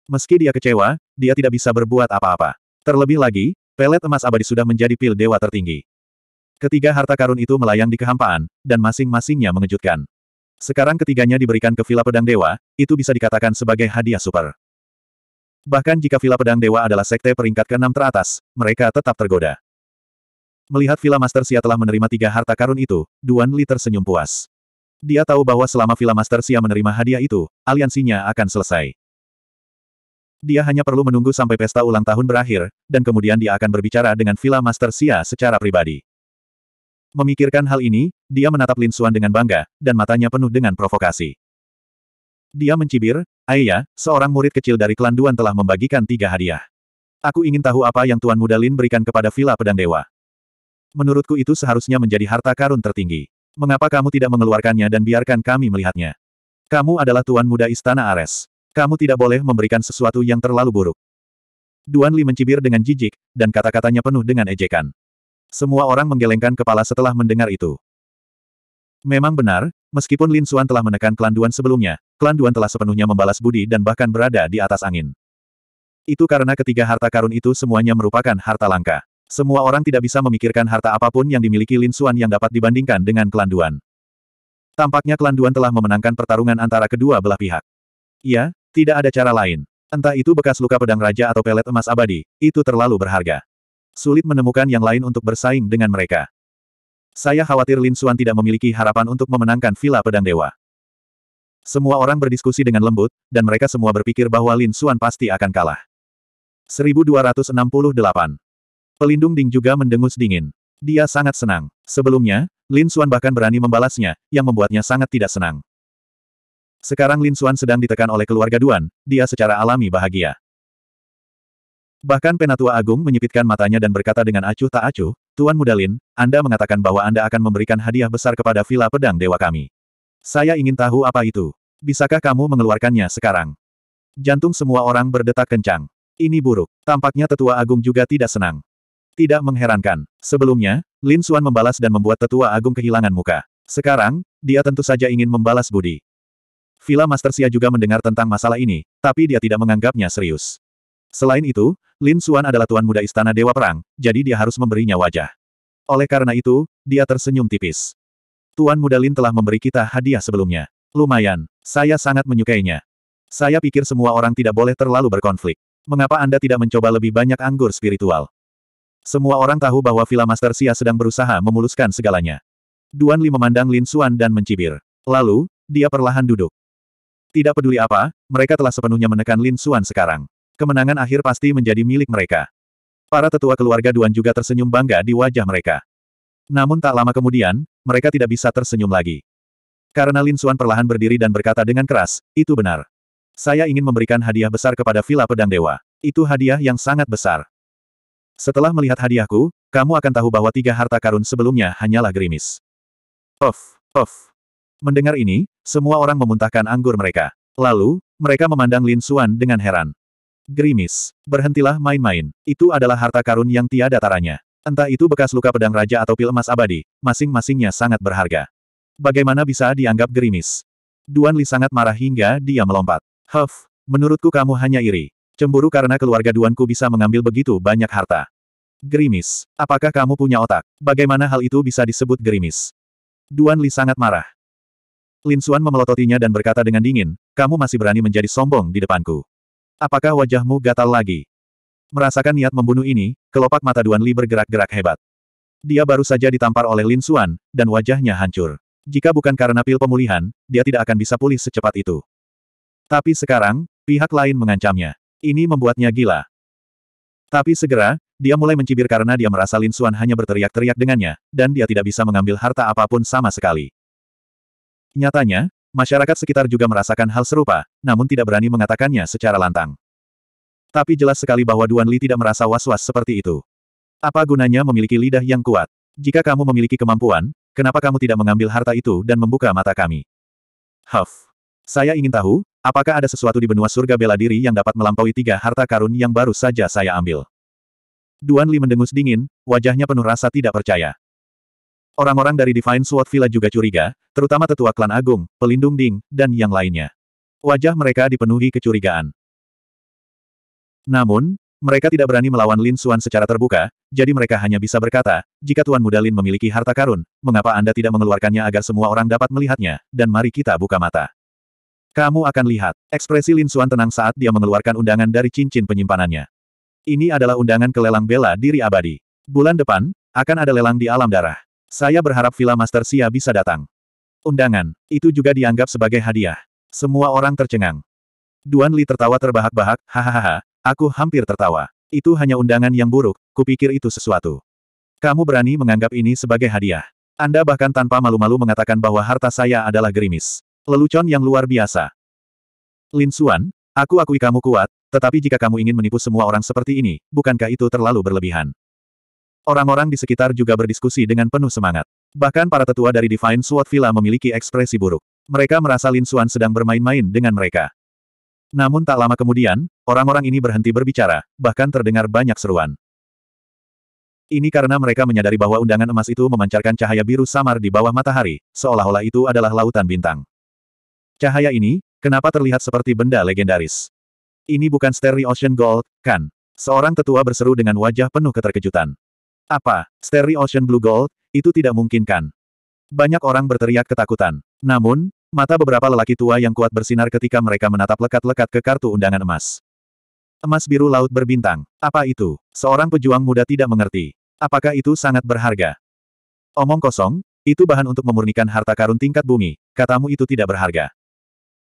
Meski dia kecewa, dia tidak bisa berbuat apa-apa. Terlebih lagi, pelet emas abadi sudah menjadi pil dewa tertinggi. Ketiga harta karun itu melayang di kehampaan, dan masing-masingnya mengejutkan. Sekarang ketiganya diberikan ke Villa Pedang Dewa, itu bisa dikatakan sebagai hadiah super. Bahkan jika Villa Pedang Dewa adalah sekte peringkat ke-6 teratas, mereka tetap tergoda. Melihat Villa Master Sia telah menerima tiga harta karun itu, Duan Li tersenyum puas. Dia tahu bahwa selama Villa Master Sia menerima hadiah itu, aliansinya akan selesai. Dia hanya perlu menunggu sampai pesta ulang tahun berakhir, dan kemudian dia akan berbicara dengan Villa Master Sia secara pribadi. Memikirkan hal ini, dia menatap Lin Xuan dengan bangga, dan matanya penuh dengan provokasi. Dia mencibir, Ayah, seorang murid kecil dari klan Duan telah membagikan tiga hadiah. Aku ingin tahu apa yang Tuan Muda Lin berikan kepada Villa Pedang Dewa. Menurutku itu seharusnya menjadi harta karun tertinggi. Mengapa kamu tidak mengeluarkannya dan biarkan kami melihatnya? Kamu adalah Tuan Muda Istana Ares. Kamu tidak boleh memberikan sesuatu yang terlalu buruk. Duan Li mencibir dengan jijik, dan kata-katanya penuh dengan ejekan. Semua orang menggelengkan kepala setelah mendengar itu. Memang benar, meskipun Lin Xuan telah menekan klan Duan sebelumnya, klan Duan telah sepenuhnya membalas budi dan bahkan berada di atas angin. Itu karena ketiga harta karun itu semuanya merupakan harta langka. Semua orang tidak bisa memikirkan harta apapun yang dimiliki Lin Xuan yang dapat dibandingkan dengan klan Duan. Tampaknya klan Duan telah memenangkan pertarungan antara kedua belah pihak. Ya, tidak ada cara lain. Entah itu bekas luka pedang raja atau pelet emas abadi, itu terlalu berharga. Sulit menemukan yang lain untuk bersaing dengan mereka. Saya khawatir Lin Xuan tidak memiliki harapan untuk memenangkan Villa Pedang Dewa. Semua orang berdiskusi dengan lembut, dan mereka semua berpikir bahwa Lin Xuan pasti akan kalah. 1268. Pelindung Ding juga mendengus dingin. Dia sangat senang. Sebelumnya, Lin Xuan bahkan berani membalasnya, yang membuatnya sangat tidak senang. Sekarang Lin Xuan sedang ditekan oleh keluarga Duan, dia secara alami bahagia. Bahkan Penatua Agung menyipitkan matanya dan berkata dengan acuh tak acuh, Tuan Mudalin, Anda mengatakan bahwa Anda akan memberikan hadiah besar kepada Villa Pedang Dewa kami. Saya ingin tahu apa itu. Bisakah kamu mengeluarkannya sekarang? Jantung semua orang berdetak kencang. Ini buruk. Tampaknya tetua agung juga tidak senang. Tidak mengherankan. Sebelumnya, Lin Xuan membalas dan membuat tetua agung kehilangan muka. Sekarang, dia tentu saja ingin membalas budi. Villa Master Sia juga mendengar tentang masalah ini, tapi dia tidak menganggapnya serius. Selain itu, Lin Xuan adalah tuan muda istana Dewa Perang, jadi dia harus memberinya wajah. Oleh karena itu, dia tersenyum tipis. Tuan Mudalin telah memberi kita hadiah sebelumnya. Lumayan, saya sangat menyukainya. Saya pikir semua orang tidak boleh terlalu berkonflik. Mengapa Anda tidak mencoba lebih banyak anggur spiritual? Semua orang tahu bahwa Villa Master Sia sedang berusaha memuluskan segalanya. Duan Li memandang Lin Xuan dan mencibir. Lalu, dia perlahan duduk. Tidak peduli apa, mereka telah sepenuhnya menekan Lin Xuan sekarang. Kemenangan akhir pasti menjadi milik mereka. Para tetua keluarga Duan juga tersenyum bangga di wajah mereka. Namun tak lama kemudian, mereka tidak bisa tersenyum lagi. Karena Lin Suan perlahan berdiri dan berkata dengan keras, itu benar. Saya ingin memberikan hadiah besar kepada Villa Pedang Dewa. Itu hadiah yang sangat besar. Setelah melihat hadiahku, kamu akan tahu bahwa tiga harta karun sebelumnya hanyalah gerimis. Of, of. Mendengar ini, semua orang memuntahkan anggur mereka. Lalu, mereka memandang Lin Suan dengan heran. Gerimis, berhentilah main-main. Itu adalah harta karun yang tiada taranya. Entah itu bekas luka pedang raja atau pil emas abadi, masing-masingnya sangat berharga. Bagaimana bisa dianggap gerimis? Duan Li sangat marah hingga dia melompat. Huff, menurutku kamu hanya iri. Cemburu karena keluarga Duanku bisa mengambil begitu banyak harta. Gerimis, apakah kamu punya otak? Bagaimana hal itu bisa disebut gerimis? Duan Li sangat marah. Lin Xuan memelototinya dan berkata dengan dingin, kamu masih berani menjadi sombong di depanku. Apakah wajahmu gatal lagi? Merasakan niat membunuh ini, kelopak mata Duan Li bergerak-gerak hebat. Dia baru saja ditampar oleh Lin Xuan, dan wajahnya hancur. Jika bukan karena pil pemulihan, dia tidak akan bisa pulih secepat itu. Tapi sekarang, pihak lain mengancamnya. Ini membuatnya gila. Tapi segera, dia mulai mencibir karena dia merasa Lin Xuan hanya berteriak-teriak dengannya, dan dia tidak bisa mengambil harta apapun sama sekali. Nyatanya, masyarakat sekitar juga merasakan hal serupa, namun tidak berani mengatakannya secara lantang. Tapi jelas sekali bahwa Duan Li tidak merasa was-was seperti itu. Apa gunanya memiliki lidah yang kuat? Jika kamu memiliki kemampuan, kenapa kamu tidak mengambil harta itu dan membuka mata kami? Huff. Saya ingin tahu, apakah ada sesuatu di benua surga bela diri yang dapat melampaui tiga harta karun yang baru saja saya ambil? Duan Li mendengus dingin, wajahnya penuh rasa tidak percaya. Orang-orang dari Divine Sword Villa juga curiga, terutama tetua klan agung, pelindung Ding, dan yang lainnya. Wajah mereka dipenuhi kecurigaan. Namun, mereka tidak berani melawan Lin Xuan secara terbuka, jadi mereka hanya bisa berkata, jika Tuan Muda Lin memiliki harta karun, mengapa Anda tidak mengeluarkannya agar semua orang dapat melihatnya, dan mari kita buka mata. Kamu akan lihat, ekspresi Lin Xuan tenang saat dia mengeluarkan undangan dari cincin penyimpanannya. Ini adalah undangan ke lelang bela diri abadi. Bulan depan, akan ada lelang di alam darah. Saya berharap Villa Master Sia bisa datang. Undangan, itu juga dianggap sebagai hadiah. Semua orang tercengang. Duan Li tertawa terbahak-bahak, hahaha, Aku hampir tertawa. Itu hanya undangan yang buruk, kupikir itu sesuatu. Kamu berani menganggap ini sebagai hadiah. Anda bahkan tanpa malu-malu mengatakan bahwa harta saya adalah gerimis. Lelucon yang luar biasa. Lin Xuan, aku akui kamu kuat, tetapi jika kamu ingin menipu semua orang seperti ini, bukankah itu terlalu berlebihan? Orang-orang di sekitar juga berdiskusi dengan penuh semangat. Bahkan para tetua dari Divine Sword Villa memiliki ekspresi buruk. Mereka merasa Lin Xuan sedang bermain-main dengan mereka. Namun tak lama kemudian, orang-orang ini berhenti berbicara, bahkan terdengar banyak seruan. Ini karena mereka menyadari bahwa undangan emas itu memancarkan cahaya biru samar di bawah matahari, seolah-olah itu adalah lautan bintang. Cahaya ini, kenapa terlihat seperti benda legendaris? Ini bukan Starry Ocean Gold, kan? Seorang tetua berseru dengan wajah penuh keterkejutan. Apa, Starry Ocean Blue Gold, itu tidak mungkin kan? Banyak orang berteriak ketakutan. Namun, Mata beberapa lelaki tua yang kuat bersinar ketika mereka menatap lekat-lekat ke kartu undangan emas. Emas biru laut berbintang. Apa itu? Seorang pejuang muda tidak mengerti. Apakah itu sangat berharga? Omong kosong, itu bahan untuk memurnikan harta karun tingkat bumi. Katamu itu tidak berharga.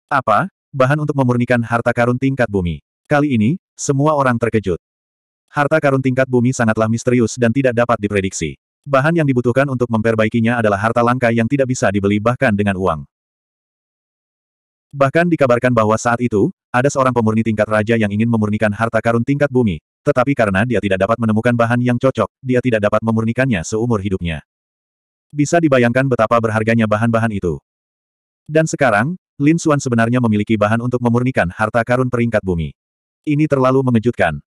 Apa? Bahan untuk memurnikan harta karun tingkat bumi. Kali ini, semua orang terkejut. Harta karun tingkat bumi sangatlah misterius dan tidak dapat diprediksi. Bahan yang dibutuhkan untuk memperbaikinya adalah harta langka yang tidak bisa dibeli bahkan dengan uang. Bahkan dikabarkan bahwa saat itu, ada seorang pemurni tingkat raja yang ingin memurnikan harta karun tingkat bumi, tetapi karena dia tidak dapat menemukan bahan yang cocok, dia tidak dapat memurnikannya seumur hidupnya. Bisa dibayangkan betapa berharganya bahan-bahan itu. Dan sekarang, Lin Xuan sebenarnya memiliki bahan untuk memurnikan harta karun peringkat bumi. Ini terlalu mengejutkan.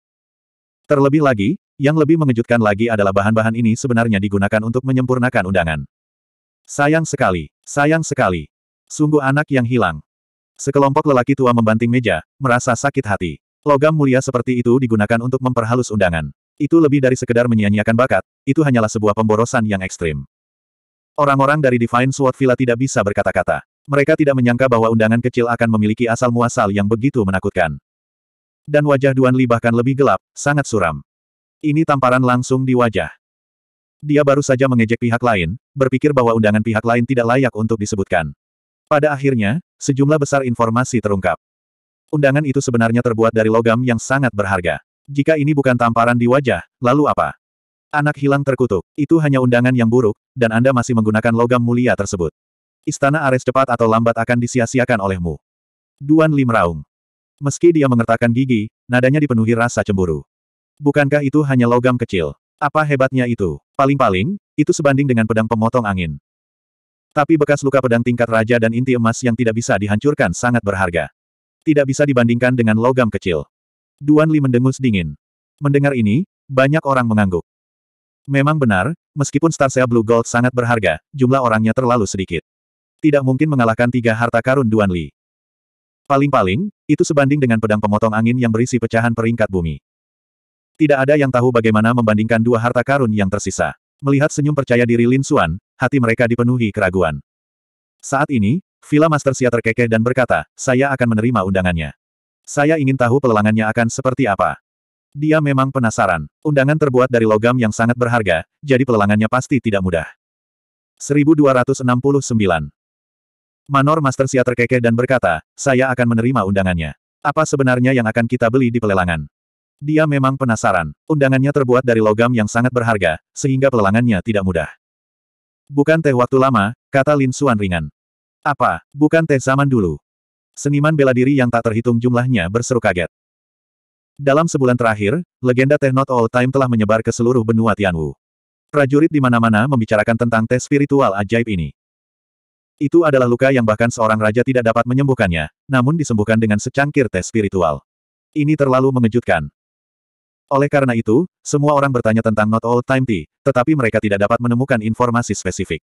Terlebih lagi, yang lebih mengejutkan lagi adalah bahan-bahan ini sebenarnya digunakan untuk menyempurnakan undangan. Sayang sekali, sayang sekali. Sungguh anak yang hilang. Sekelompok lelaki tua membanting meja, merasa sakit hati. Logam mulia seperti itu digunakan untuk memperhalus undangan. Itu lebih dari sekedar menyia-nyiakan bakat, itu hanyalah sebuah pemborosan yang ekstrim. Orang-orang dari Divine Sword Villa tidak bisa berkata-kata. Mereka tidak menyangka bahwa undangan kecil akan memiliki asal-muasal yang begitu menakutkan. Dan wajah Duan Li bahkan lebih gelap, sangat suram. Ini tamparan langsung di wajah. Dia baru saja mengejek pihak lain, berpikir bahwa undangan pihak lain tidak layak untuk disebutkan. Pada akhirnya, sejumlah besar informasi terungkap. Undangan itu sebenarnya terbuat dari logam yang sangat berharga. Jika ini bukan tamparan di wajah, lalu apa? Anak hilang terkutuk, itu hanya undangan yang buruk, dan Anda masih menggunakan logam mulia tersebut. Istana Ares cepat atau lambat akan disia-siakan olehmu. Duan Lim Raung. Meski dia mengertakkan gigi, nadanya dipenuhi rasa cemburu. Bukankah itu hanya logam kecil? Apa hebatnya itu? Paling-paling, itu sebanding dengan pedang pemotong angin. Tapi bekas luka pedang tingkat raja dan inti emas yang tidak bisa dihancurkan sangat berharga. Tidak bisa dibandingkan dengan logam kecil. Duan Li mendengus dingin. Mendengar ini, banyak orang mengangguk. Memang benar, meskipun Starsea Blue Gold sangat berharga, jumlah orangnya terlalu sedikit. Tidak mungkin mengalahkan tiga harta karun Duan Li. Paling-paling, itu sebanding dengan pedang pemotong angin yang berisi pecahan peringkat bumi. Tidak ada yang tahu bagaimana membandingkan dua harta karun yang tersisa. Melihat senyum percaya diri Lin Xuan, hati mereka dipenuhi keraguan. Saat ini, Villa Master Xia terkekeh dan berkata, saya akan menerima undangannya. Saya ingin tahu pelelangannya akan seperti apa. Dia memang penasaran. Undangan terbuat dari logam yang sangat berharga, jadi pelelangannya pasti tidak mudah. 1269 Manor Master Xia terkekeh dan berkata, saya akan menerima undangannya. Apa sebenarnya yang akan kita beli di pelelangan? Dia memang penasaran, undangannya terbuat dari logam yang sangat berharga, sehingga pelelangannya tidak mudah. Bukan teh waktu lama, kata Lin Suan ringan. Apa, bukan teh zaman dulu? Seniman bela diri yang tak terhitung jumlahnya berseru kaget. Dalam sebulan terakhir, legenda teh not all time telah menyebar ke seluruh benua Tianwu. Prajurit di mana-mana membicarakan tentang teh spiritual ajaib ini. Itu adalah luka yang bahkan seorang raja tidak dapat menyembuhkannya, namun disembuhkan dengan secangkir teh spiritual. Ini terlalu mengejutkan. Oleh karena itu, semua orang bertanya tentang Not All Time Tea, tetapi mereka tidak dapat menemukan informasi spesifik.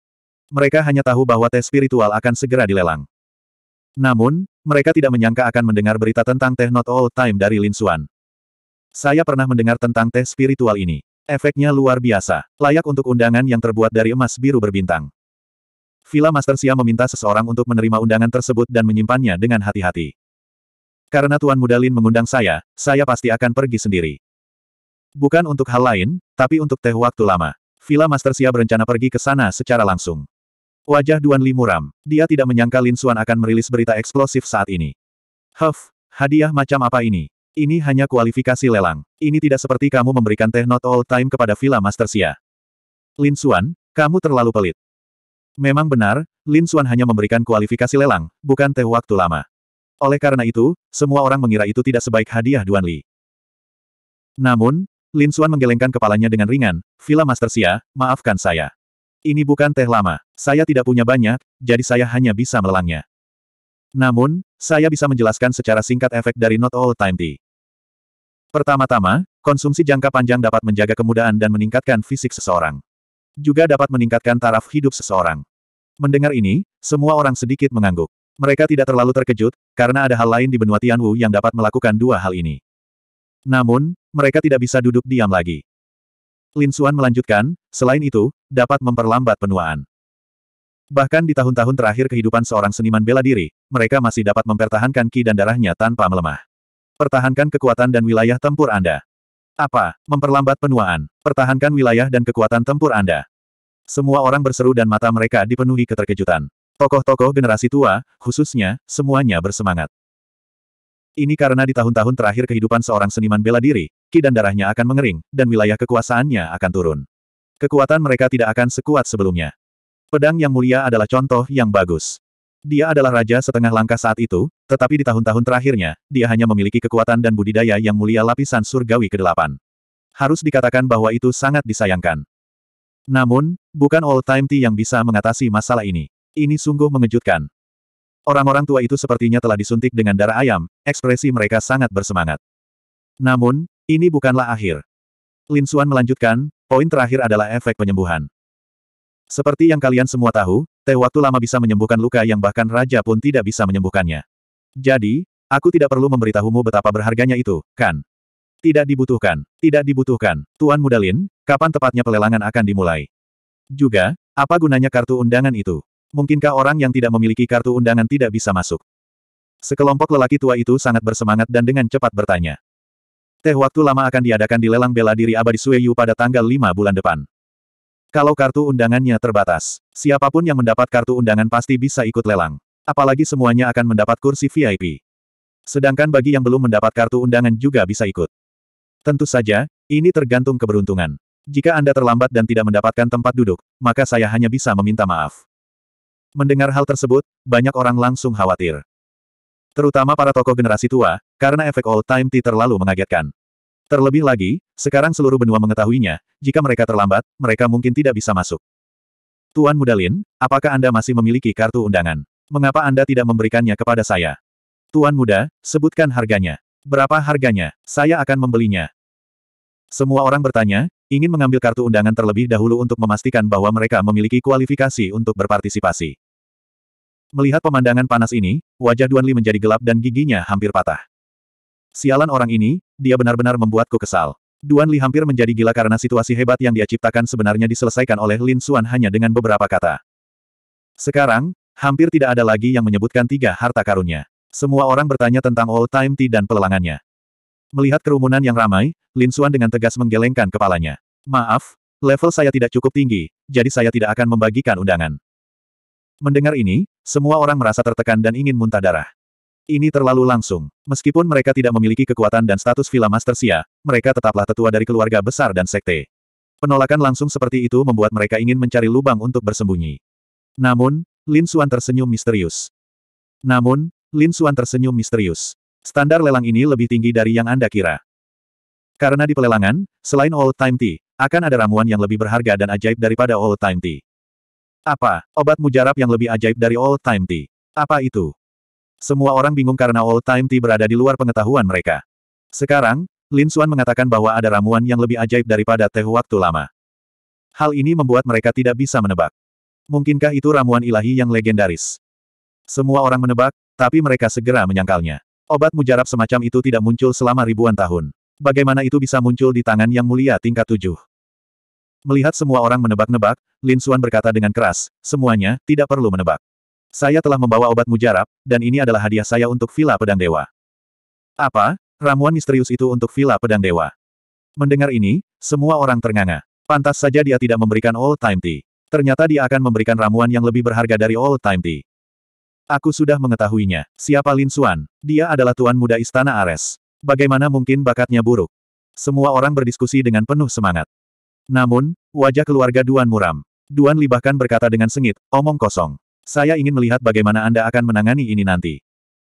Mereka hanya tahu bahwa teh spiritual akan segera dilelang. Namun, mereka tidak menyangka akan mendengar berita tentang teh Not All Time dari Lin Xuan. Saya pernah mendengar tentang teh spiritual ini. Efeknya luar biasa, layak untuk undangan yang terbuat dari emas biru berbintang. Villa Master Xia meminta seseorang untuk menerima undangan tersebut dan menyimpannya dengan hati-hati. Karena Tuan Muda Lin mengundang saya, saya pasti akan pergi sendiri. Bukan untuk hal lain, tapi untuk teh waktu lama. Villa Master Xia berencana pergi ke sana secara langsung. Wajah Duan Li muram. Dia tidak menyangka Lin Xuan akan merilis berita eksplosif saat ini. Huff, hadiah macam apa ini? Ini hanya kualifikasi lelang. Ini tidak seperti kamu memberikan teh not all time kepada Villa Master Xia. Lin Xuan, kamu terlalu pelit. Memang benar, Lin Xuan hanya memberikan kualifikasi lelang, bukan teh waktu lama. Oleh karena itu, semua orang mengira itu tidak sebaik hadiah Duan Li. Namun, Lin Suan menggelengkan kepalanya dengan ringan, Villa Master Xia, maafkan saya. Ini bukan teh lama, saya tidak punya banyak, jadi saya hanya bisa melelangnya. Namun, saya bisa menjelaskan secara singkat efek dari Not All Time Tea. Pertama-tama, konsumsi jangka panjang dapat menjaga kemudaan dan meningkatkan fisik seseorang. Juga dapat meningkatkan taraf hidup seseorang. Mendengar ini, semua orang sedikit mengangguk. Mereka tidak terlalu terkejut, karena ada hal lain di benua Tianwu yang dapat melakukan dua hal ini. Namun, mereka tidak bisa duduk diam lagi. Lin Xuan melanjutkan, selain itu, dapat memperlambat penuaan. Bahkan di tahun-tahun terakhir kehidupan seorang seniman bela diri, mereka masih dapat mempertahankan ki dan darahnya tanpa melemah. Pertahankan kekuatan dan wilayah tempur Anda. Apa? Memperlambat penuaan. Pertahankan wilayah dan kekuatan tempur Anda. Semua orang berseru dan mata mereka dipenuhi keterkejutan. Tokoh-tokoh generasi tua, khususnya, semuanya bersemangat. Ini karena di tahun-tahun terakhir kehidupan seorang seniman bela diri, ki dan darahnya akan mengering, dan wilayah kekuasaannya akan turun. Kekuatan mereka tidak akan sekuat sebelumnya. Pedang yang mulia adalah contoh yang bagus. Dia adalah raja setengah langkah saat itu, tetapi di tahun-tahun terakhirnya, dia hanya memiliki kekuatan dan budidaya yang mulia lapisan surgawi ke-8. Harus dikatakan bahwa itu sangat disayangkan. Namun, bukan all-time T yang bisa mengatasi masalah ini. Ini sungguh mengejutkan. Orang-orang tua itu sepertinya telah disuntik dengan darah ayam, ekspresi mereka sangat bersemangat. Namun, ini bukanlah akhir. Lin Xuan melanjutkan, poin terakhir adalah efek penyembuhan. Seperti yang kalian semua tahu, teh waktu lama bisa menyembuhkan luka yang bahkan raja pun tidak bisa menyembuhkannya. Jadi, aku tidak perlu memberitahumu betapa berharganya itu, kan? Tidak dibutuhkan, tidak dibutuhkan. Tuan Mudalin. kapan tepatnya pelelangan akan dimulai? Juga, apa gunanya kartu undangan itu? Mungkinkah orang yang tidak memiliki kartu undangan tidak bisa masuk? Sekelompok lelaki tua itu sangat bersemangat dan dengan cepat bertanya. Teh waktu lama akan diadakan di lelang bela diri abadi Sueyu pada tanggal 5 bulan depan. Kalau kartu undangannya terbatas, siapapun yang mendapat kartu undangan pasti bisa ikut lelang. Apalagi semuanya akan mendapat kursi VIP. Sedangkan bagi yang belum mendapat kartu undangan juga bisa ikut. Tentu saja, ini tergantung keberuntungan. Jika Anda terlambat dan tidak mendapatkan tempat duduk, maka saya hanya bisa meminta maaf. Mendengar hal tersebut, banyak orang langsung khawatir. Terutama para tokoh generasi tua, karena efek all time tea terlalu mengagetkan. Terlebih lagi, sekarang seluruh benua mengetahuinya, jika mereka terlambat, mereka mungkin tidak bisa masuk. Tuan Mudalin, apakah Anda masih memiliki kartu undangan? Mengapa Anda tidak memberikannya kepada saya? Tuan Muda, sebutkan harganya. Berapa harganya? Saya akan membelinya. Semua orang bertanya, ingin mengambil kartu undangan terlebih dahulu untuk memastikan bahwa mereka memiliki kualifikasi untuk berpartisipasi. Melihat pemandangan panas ini, wajah Duan Li menjadi gelap dan giginya hampir patah. Sialan orang ini, dia benar-benar membuatku kesal. Duan Li hampir menjadi gila karena situasi hebat yang dia ciptakan sebenarnya diselesaikan oleh Lin Xuan hanya dengan beberapa kata. Sekarang, hampir tidak ada lagi yang menyebutkan tiga harta karunnya. Semua orang bertanya tentang Old time tea dan pelelangannya. Melihat kerumunan yang ramai, Lin Xuan dengan tegas menggelengkan kepalanya. Maaf, level saya tidak cukup tinggi, jadi saya tidak akan membagikan undangan. Mendengar ini, semua orang merasa tertekan dan ingin muntah darah. Ini terlalu langsung. Meskipun mereka tidak memiliki kekuatan dan status Villa Master Sia, mereka tetaplah tetua dari keluarga besar dan sekte. Penolakan langsung seperti itu membuat mereka ingin mencari lubang untuk bersembunyi. Namun, Lin Xuan tersenyum misterius. Namun, Lin Xuan tersenyum misterius. Standar lelang ini lebih tinggi dari yang Anda kira. Karena di pelelangan, selain Old Time Tea, akan ada ramuan yang lebih berharga dan ajaib daripada Old Time Tea. Apa? Obat mujarab yang lebih ajaib dari Old Time Tea. Apa itu? Semua orang bingung karena Old Time Tea berada di luar pengetahuan mereka. Sekarang, Lin Xuan mengatakan bahwa ada ramuan yang lebih ajaib daripada teh waktu lama. Hal ini membuat mereka tidak bisa menebak. Mungkinkah itu ramuan ilahi yang legendaris? Semua orang menebak, tapi mereka segera menyangkalnya. Obat mujarab semacam itu tidak muncul selama ribuan tahun. Bagaimana itu bisa muncul di tangan yang mulia tingkat tujuh? Melihat semua orang menebak-nebak, Lin Xuan berkata dengan keras, semuanya, tidak perlu menebak. Saya telah membawa obat mujarab, dan ini adalah hadiah saya untuk Villa Pedang Dewa. Apa? Ramuan misterius itu untuk Villa Pedang Dewa. Mendengar ini, semua orang ternganga. Pantas saja dia tidak memberikan all time tea. Ternyata dia akan memberikan ramuan yang lebih berharga dari all time tea. Aku sudah mengetahuinya. Siapa Lin Xuan? Dia adalah tuan muda istana Ares. Bagaimana mungkin bakatnya buruk? Semua orang berdiskusi dengan penuh semangat. Namun, wajah keluarga Duan muram. Duan Li bahkan berkata dengan sengit, omong kosong. Saya ingin melihat bagaimana Anda akan menangani ini nanti.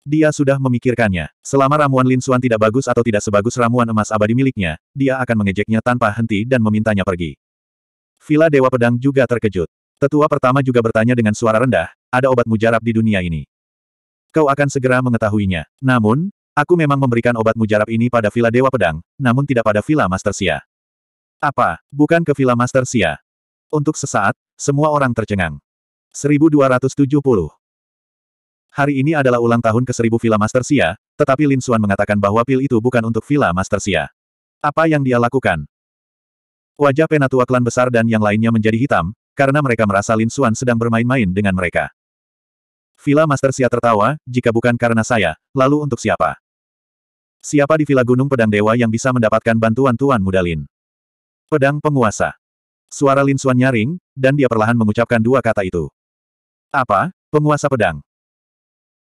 Dia sudah memikirkannya. Selama ramuan Lin Suan tidak bagus atau tidak sebagus ramuan emas abadi miliknya, dia akan mengejeknya tanpa henti dan memintanya pergi. Villa Dewa Pedang juga terkejut. Tetua pertama juga bertanya dengan suara rendah, ada obat mujarab di dunia ini. Kau akan segera mengetahuinya. Namun, aku memang memberikan obat mujarab ini pada Villa Dewa Pedang, namun tidak pada Villa Master Sia. Apa, bukan ke Villa Master Sia? Untuk sesaat, semua orang tercengang. 1270. Hari ini adalah ulang tahun ke-1000 Villa Master Sia, tetapi Lin Xuan mengatakan bahwa pil itu bukan untuk Villa Master Sia. Apa yang dia lakukan? Wajah penatua klan besar dan yang lainnya menjadi hitam, karena mereka merasa Lin Xuan sedang bermain-main dengan mereka. Villa Master Sia tertawa, jika bukan karena saya, lalu untuk siapa? Siapa di Villa Gunung Pedang Dewa yang bisa mendapatkan bantuan Tuan Mudalin? Pedang penguasa. Suara Lin Suan nyaring, dan dia perlahan mengucapkan dua kata itu. Apa? Penguasa pedang.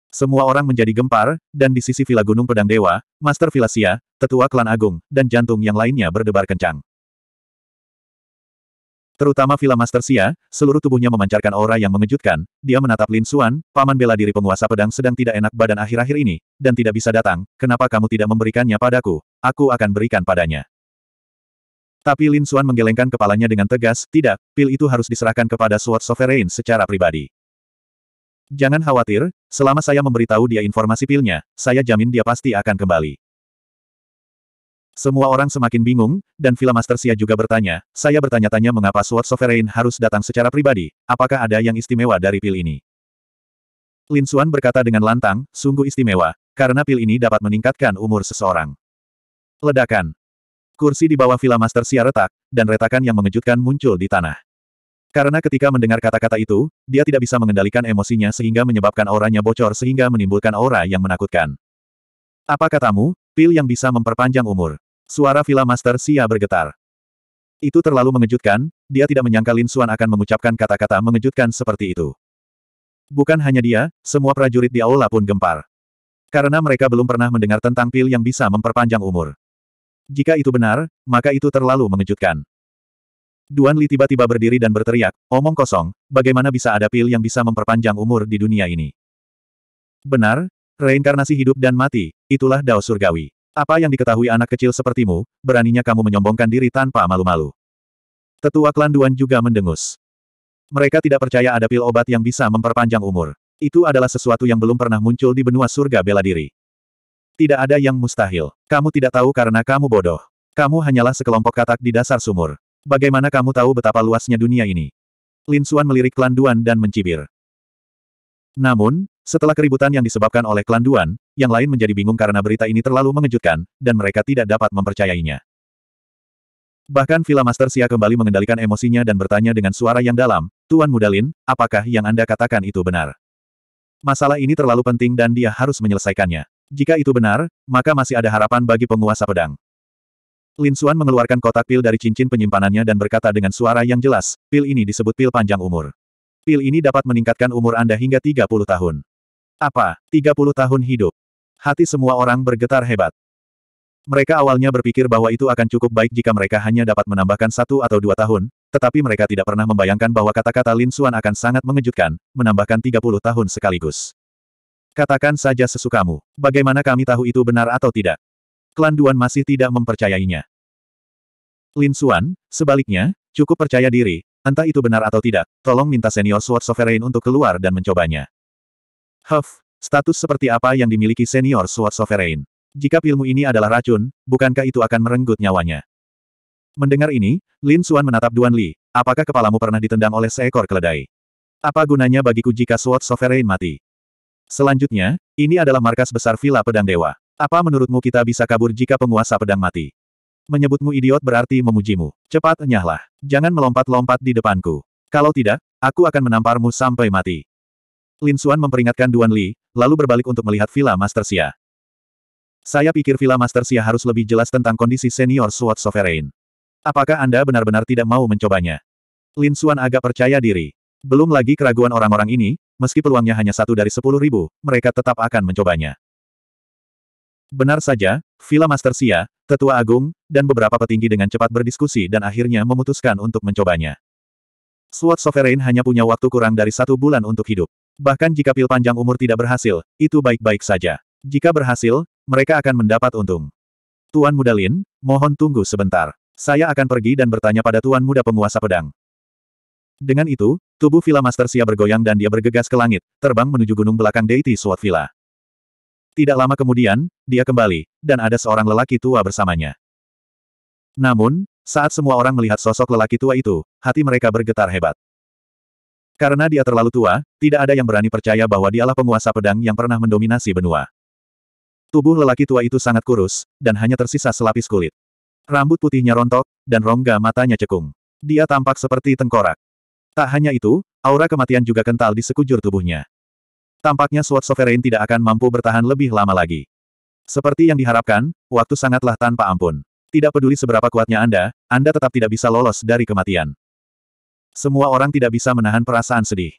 Semua orang menjadi gempar, dan di sisi Villa Gunung Pedang Dewa, Master Sia, tetua klan agung, dan jantung yang lainnya berdebar kencang. Terutama Villa Master Sia, seluruh tubuhnya memancarkan aura yang mengejutkan, dia menatap Lin Suan, paman bela diri penguasa pedang sedang tidak enak badan akhir-akhir ini, dan tidak bisa datang, kenapa kamu tidak memberikannya padaku, aku akan berikan padanya. Tapi Lin Xuan menggelengkan kepalanya dengan tegas, tidak, pil itu harus diserahkan kepada Sword Sovereign secara pribadi. Jangan khawatir, selama saya memberitahu dia informasi pilnya, saya jamin dia pasti akan kembali. Semua orang semakin bingung, dan Villa Master Sia juga bertanya, saya bertanya-tanya mengapa Sword Sovereign harus datang secara pribadi, apakah ada yang istimewa dari pil ini? Lin Xuan berkata dengan lantang, sungguh istimewa, karena pil ini dapat meningkatkan umur seseorang. Ledakan, Kursi di bawah Villa Master Sia retak, dan retakan yang mengejutkan muncul di tanah. Karena ketika mendengar kata-kata itu, dia tidak bisa mengendalikan emosinya sehingga menyebabkan auranya bocor sehingga menimbulkan aura yang menakutkan. Apa katamu, pil yang bisa memperpanjang umur? Suara Villa Master Sia bergetar. Itu terlalu mengejutkan, dia tidak menyangka Lin Suan akan mengucapkan kata-kata mengejutkan seperti itu. Bukan hanya dia, semua prajurit di aula pun gempar. Karena mereka belum pernah mendengar tentang pil yang bisa memperpanjang umur. Jika itu benar, maka itu terlalu mengejutkan. Duan Li tiba-tiba berdiri dan berteriak, omong kosong, bagaimana bisa ada pil yang bisa memperpanjang umur di dunia ini? Benar, reinkarnasi hidup dan mati, itulah dao surgawi. Apa yang diketahui anak kecil sepertimu, beraninya kamu menyombongkan diri tanpa malu-malu. Tetua klan Duan juga mendengus. Mereka tidak percaya ada pil obat yang bisa memperpanjang umur. Itu adalah sesuatu yang belum pernah muncul di benua surga bela diri. Tidak ada yang mustahil. Kamu tidak tahu karena kamu bodoh. Kamu hanyalah sekelompok katak di dasar sumur. Bagaimana kamu tahu betapa luasnya dunia ini? Lin Xuan melirik klan Duan dan mencibir. Namun, setelah keributan yang disebabkan oleh klan Duan, yang lain menjadi bingung karena berita ini terlalu mengejutkan, dan mereka tidak dapat mempercayainya. Bahkan Villa Master Xia kembali mengendalikan emosinya dan bertanya dengan suara yang dalam, Tuan Mudalin, apakah yang Anda katakan itu benar? Masalah ini terlalu penting dan dia harus menyelesaikannya. Jika itu benar, maka masih ada harapan bagi penguasa pedang. Lin Xuan mengeluarkan kotak pil dari cincin penyimpanannya dan berkata dengan suara yang jelas, pil ini disebut pil panjang umur. Pil ini dapat meningkatkan umur Anda hingga 30 tahun. Apa, 30 tahun hidup? Hati semua orang bergetar hebat. Mereka awalnya berpikir bahwa itu akan cukup baik jika mereka hanya dapat menambahkan satu atau dua tahun, tetapi mereka tidak pernah membayangkan bahwa kata-kata Lin Xuan akan sangat mengejutkan, menambahkan 30 tahun sekaligus. Katakan saja sesukamu, bagaimana kami tahu itu benar atau tidak? Klan Duan masih tidak mempercayainya. Lin Xuan, sebaliknya, cukup percaya diri, entah itu benar atau tidak, tolong minta senior Sword Sovereign untuk keluar dan mencobanya. Huff, status seperti apa yang dimiliki senior Sword Sovereign? Jika ilmu ini adalah racun, bukankah itu akan merenggut nyawanya? Mendengar ini, Lin Xuan menatap Duan Li, apakah kepalamu pernah ditendang oleh seekor keledai? Apa gunanya bagiku jika Sword Sovereign mati? Selanjutnya, ini adalah markas besar Villa Pedang Dewa. Apa menurutmu kita bisa kabur jika penguasa pedang mati? Menyebutmu idiot berarti memujimu. Cepat enyahlah. Jangan melompat-lompat di depanku. Kalau tidak, aku akan menamparmu sampai mati. Lin Xuan memperingatkan Duan Li, lalu berbalik untuk melihat Villa Master Xia. Saya pikir Villa Master Xia harus lebih jelas tentang kondisi senior Sword Sovereign. Apakah Anda benar-benar tidak mau mencobanya? Lin Xuan agak percaya diri. Belum lagi keraguan orang-orang ini, meski peluangnya hanya satu dari sepuluh ribu, mereka tetap akan mencobanya. Benar saja, Villa Master Sia, Tetua Agung, dan beberapa petinggi dengan cepat berdiskusi dan akhirnya memutuskan untuk mencobanya. Sword Sovereign hanya punya waktu kurang dari satu bulan untuk hidup. Bahkan jika pil panjang umur tidak berhasil, itu baik-baik saja. Jika berhasil, mereka akan mendapat untung. Tuan Muda Lin, mohon tunggu sebentar. Saya akan pergi dan bertanya pada Tuan Muda Penguasa Pedang. Dengan itu, tubuh Villa Master Sia bergoyang dan dia bergegas ke langit, terbang menuju gunung belakang Deity Sword Villa. Tidak lama kemudian, dia kembali, dan ada seorang lelaki tua bersamanya. Namun, saat semua orang melihat sosok lelaki tua itu, hati mereka bergetar hebat. Karena dia terlalu tua, tidak ada yang berani percaya bahwa dialah penguasa pedang yang pernah mendominasi benua. Tubuh lelaki tua itu sangat kurus, dan hanya tersisa selapis kulit. Rambut putihnya rontok, dan rongga matanya cekung. Dia tampak seperti tengkorak. Tak hanya itu, aura kematian juga kental di sekujur tubuhnya. Tampaknya Sword Sovereign tidak akan mampu bertahan lebih lama lagi. Seperti yang diharapkan, waktu sangatlah tanpa ampun. Tidak peduli seberapa kuatnya Anda, Anda tetap tidak bisa lolos dari kematian. Semua orang tidak bisa menahan perasaan sedih.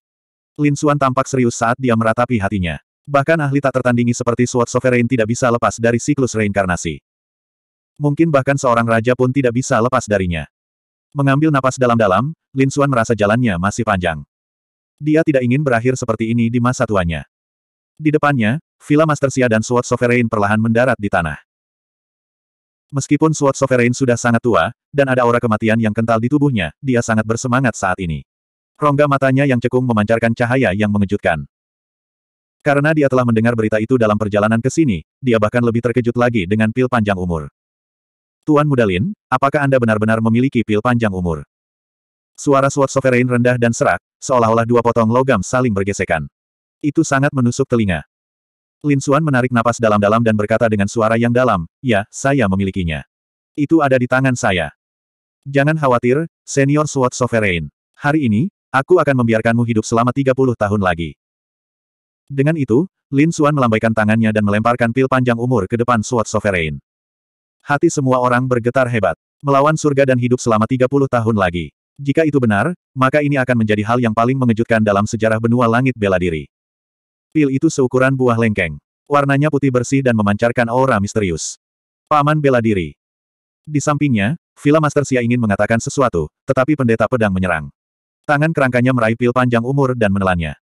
Lin Suan tampak serius saat dia meratapi hatinya. Bahkan ahli tak tertandingi seperti Sword Sovereign tidak bisa lepas dari siklus reinkarnasi. Mungkin bahkan seorang raja pun tidak bisa lepas darinya. Mengambil napas dalam-dalam, Lin Xuan merasa jalannya masih panjang. Dia tidak ingin berakhir seperti ini di masa tuanya. Di depannya, Villa Master Xia dan Sword Sovereign perlahan mendarat di tanah. Meskipun Sword Sovereign sudah sangat tua, dan ada aura kematian yang kental di tubuhnya, dia sangat bersemangat saat ini. Rongga matanya yang cekung memancarkan cahaya yang mengejutkan. Karena dia telah mendengar berita itu dalam perjalanan ke sini, dia bahkan lebih terkejut lagi dengan pil panjang umur. Tuan Mudalin, apakah Anda benar-benar memiliki pil panjang umur? Suara Sword Sovereign rendah dan serak, seolah-olah dua potong logam saling bergesekan. Itu sangat menusuk telinga. Lin Xuan menarik napas dalam-dalam dan berkata dengan suara yang dalam, Ya, saya memilikinya. Itu ada di tangan saya. Jangan khawatir, Senior suat Sovereign. Hari ini, aku akan membiarkanmu hidup selama 30 tahun lagi. Dengan itu, Lin Xuan melambaikan tangannya dan melemparkan pil panjang umur ke depan suat Sovereign. Hati semua orang bergetar hebat. Melawan surga dan hidup selama 30 tahun lagi. Jika itu benar, maka ini akan menjadi hal yang paling mengejutkan dalam sejarah benua langit bela diri. Pil itu seukuran buah lengkeng. Warnanya putih bersih dan memancarkan aura misterius. Paman bela diri. Di sampingnya, Villa Master Sia ingin mengatakan sesuatu, tetapi pendeta pedang menyerang. Tangan kerangkanya meraih pil panjang umur dan menelannya.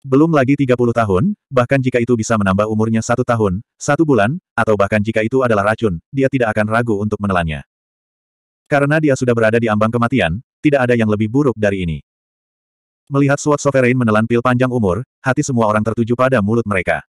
Belum lagi 30 tahun, bahkan jika itu bisa menambah umurnya satu tahun, satu bulan, atau bahkan jika itu adalah racun, dia tidak akan ragu untuk menelannya. Karena dia sudah berada di ambang kematian, tidak ada yang lebih buruk dari ini. Melihat Sword Sovereign menelan pil panjang umur, hati semua orang tertuju pada mulut mereka.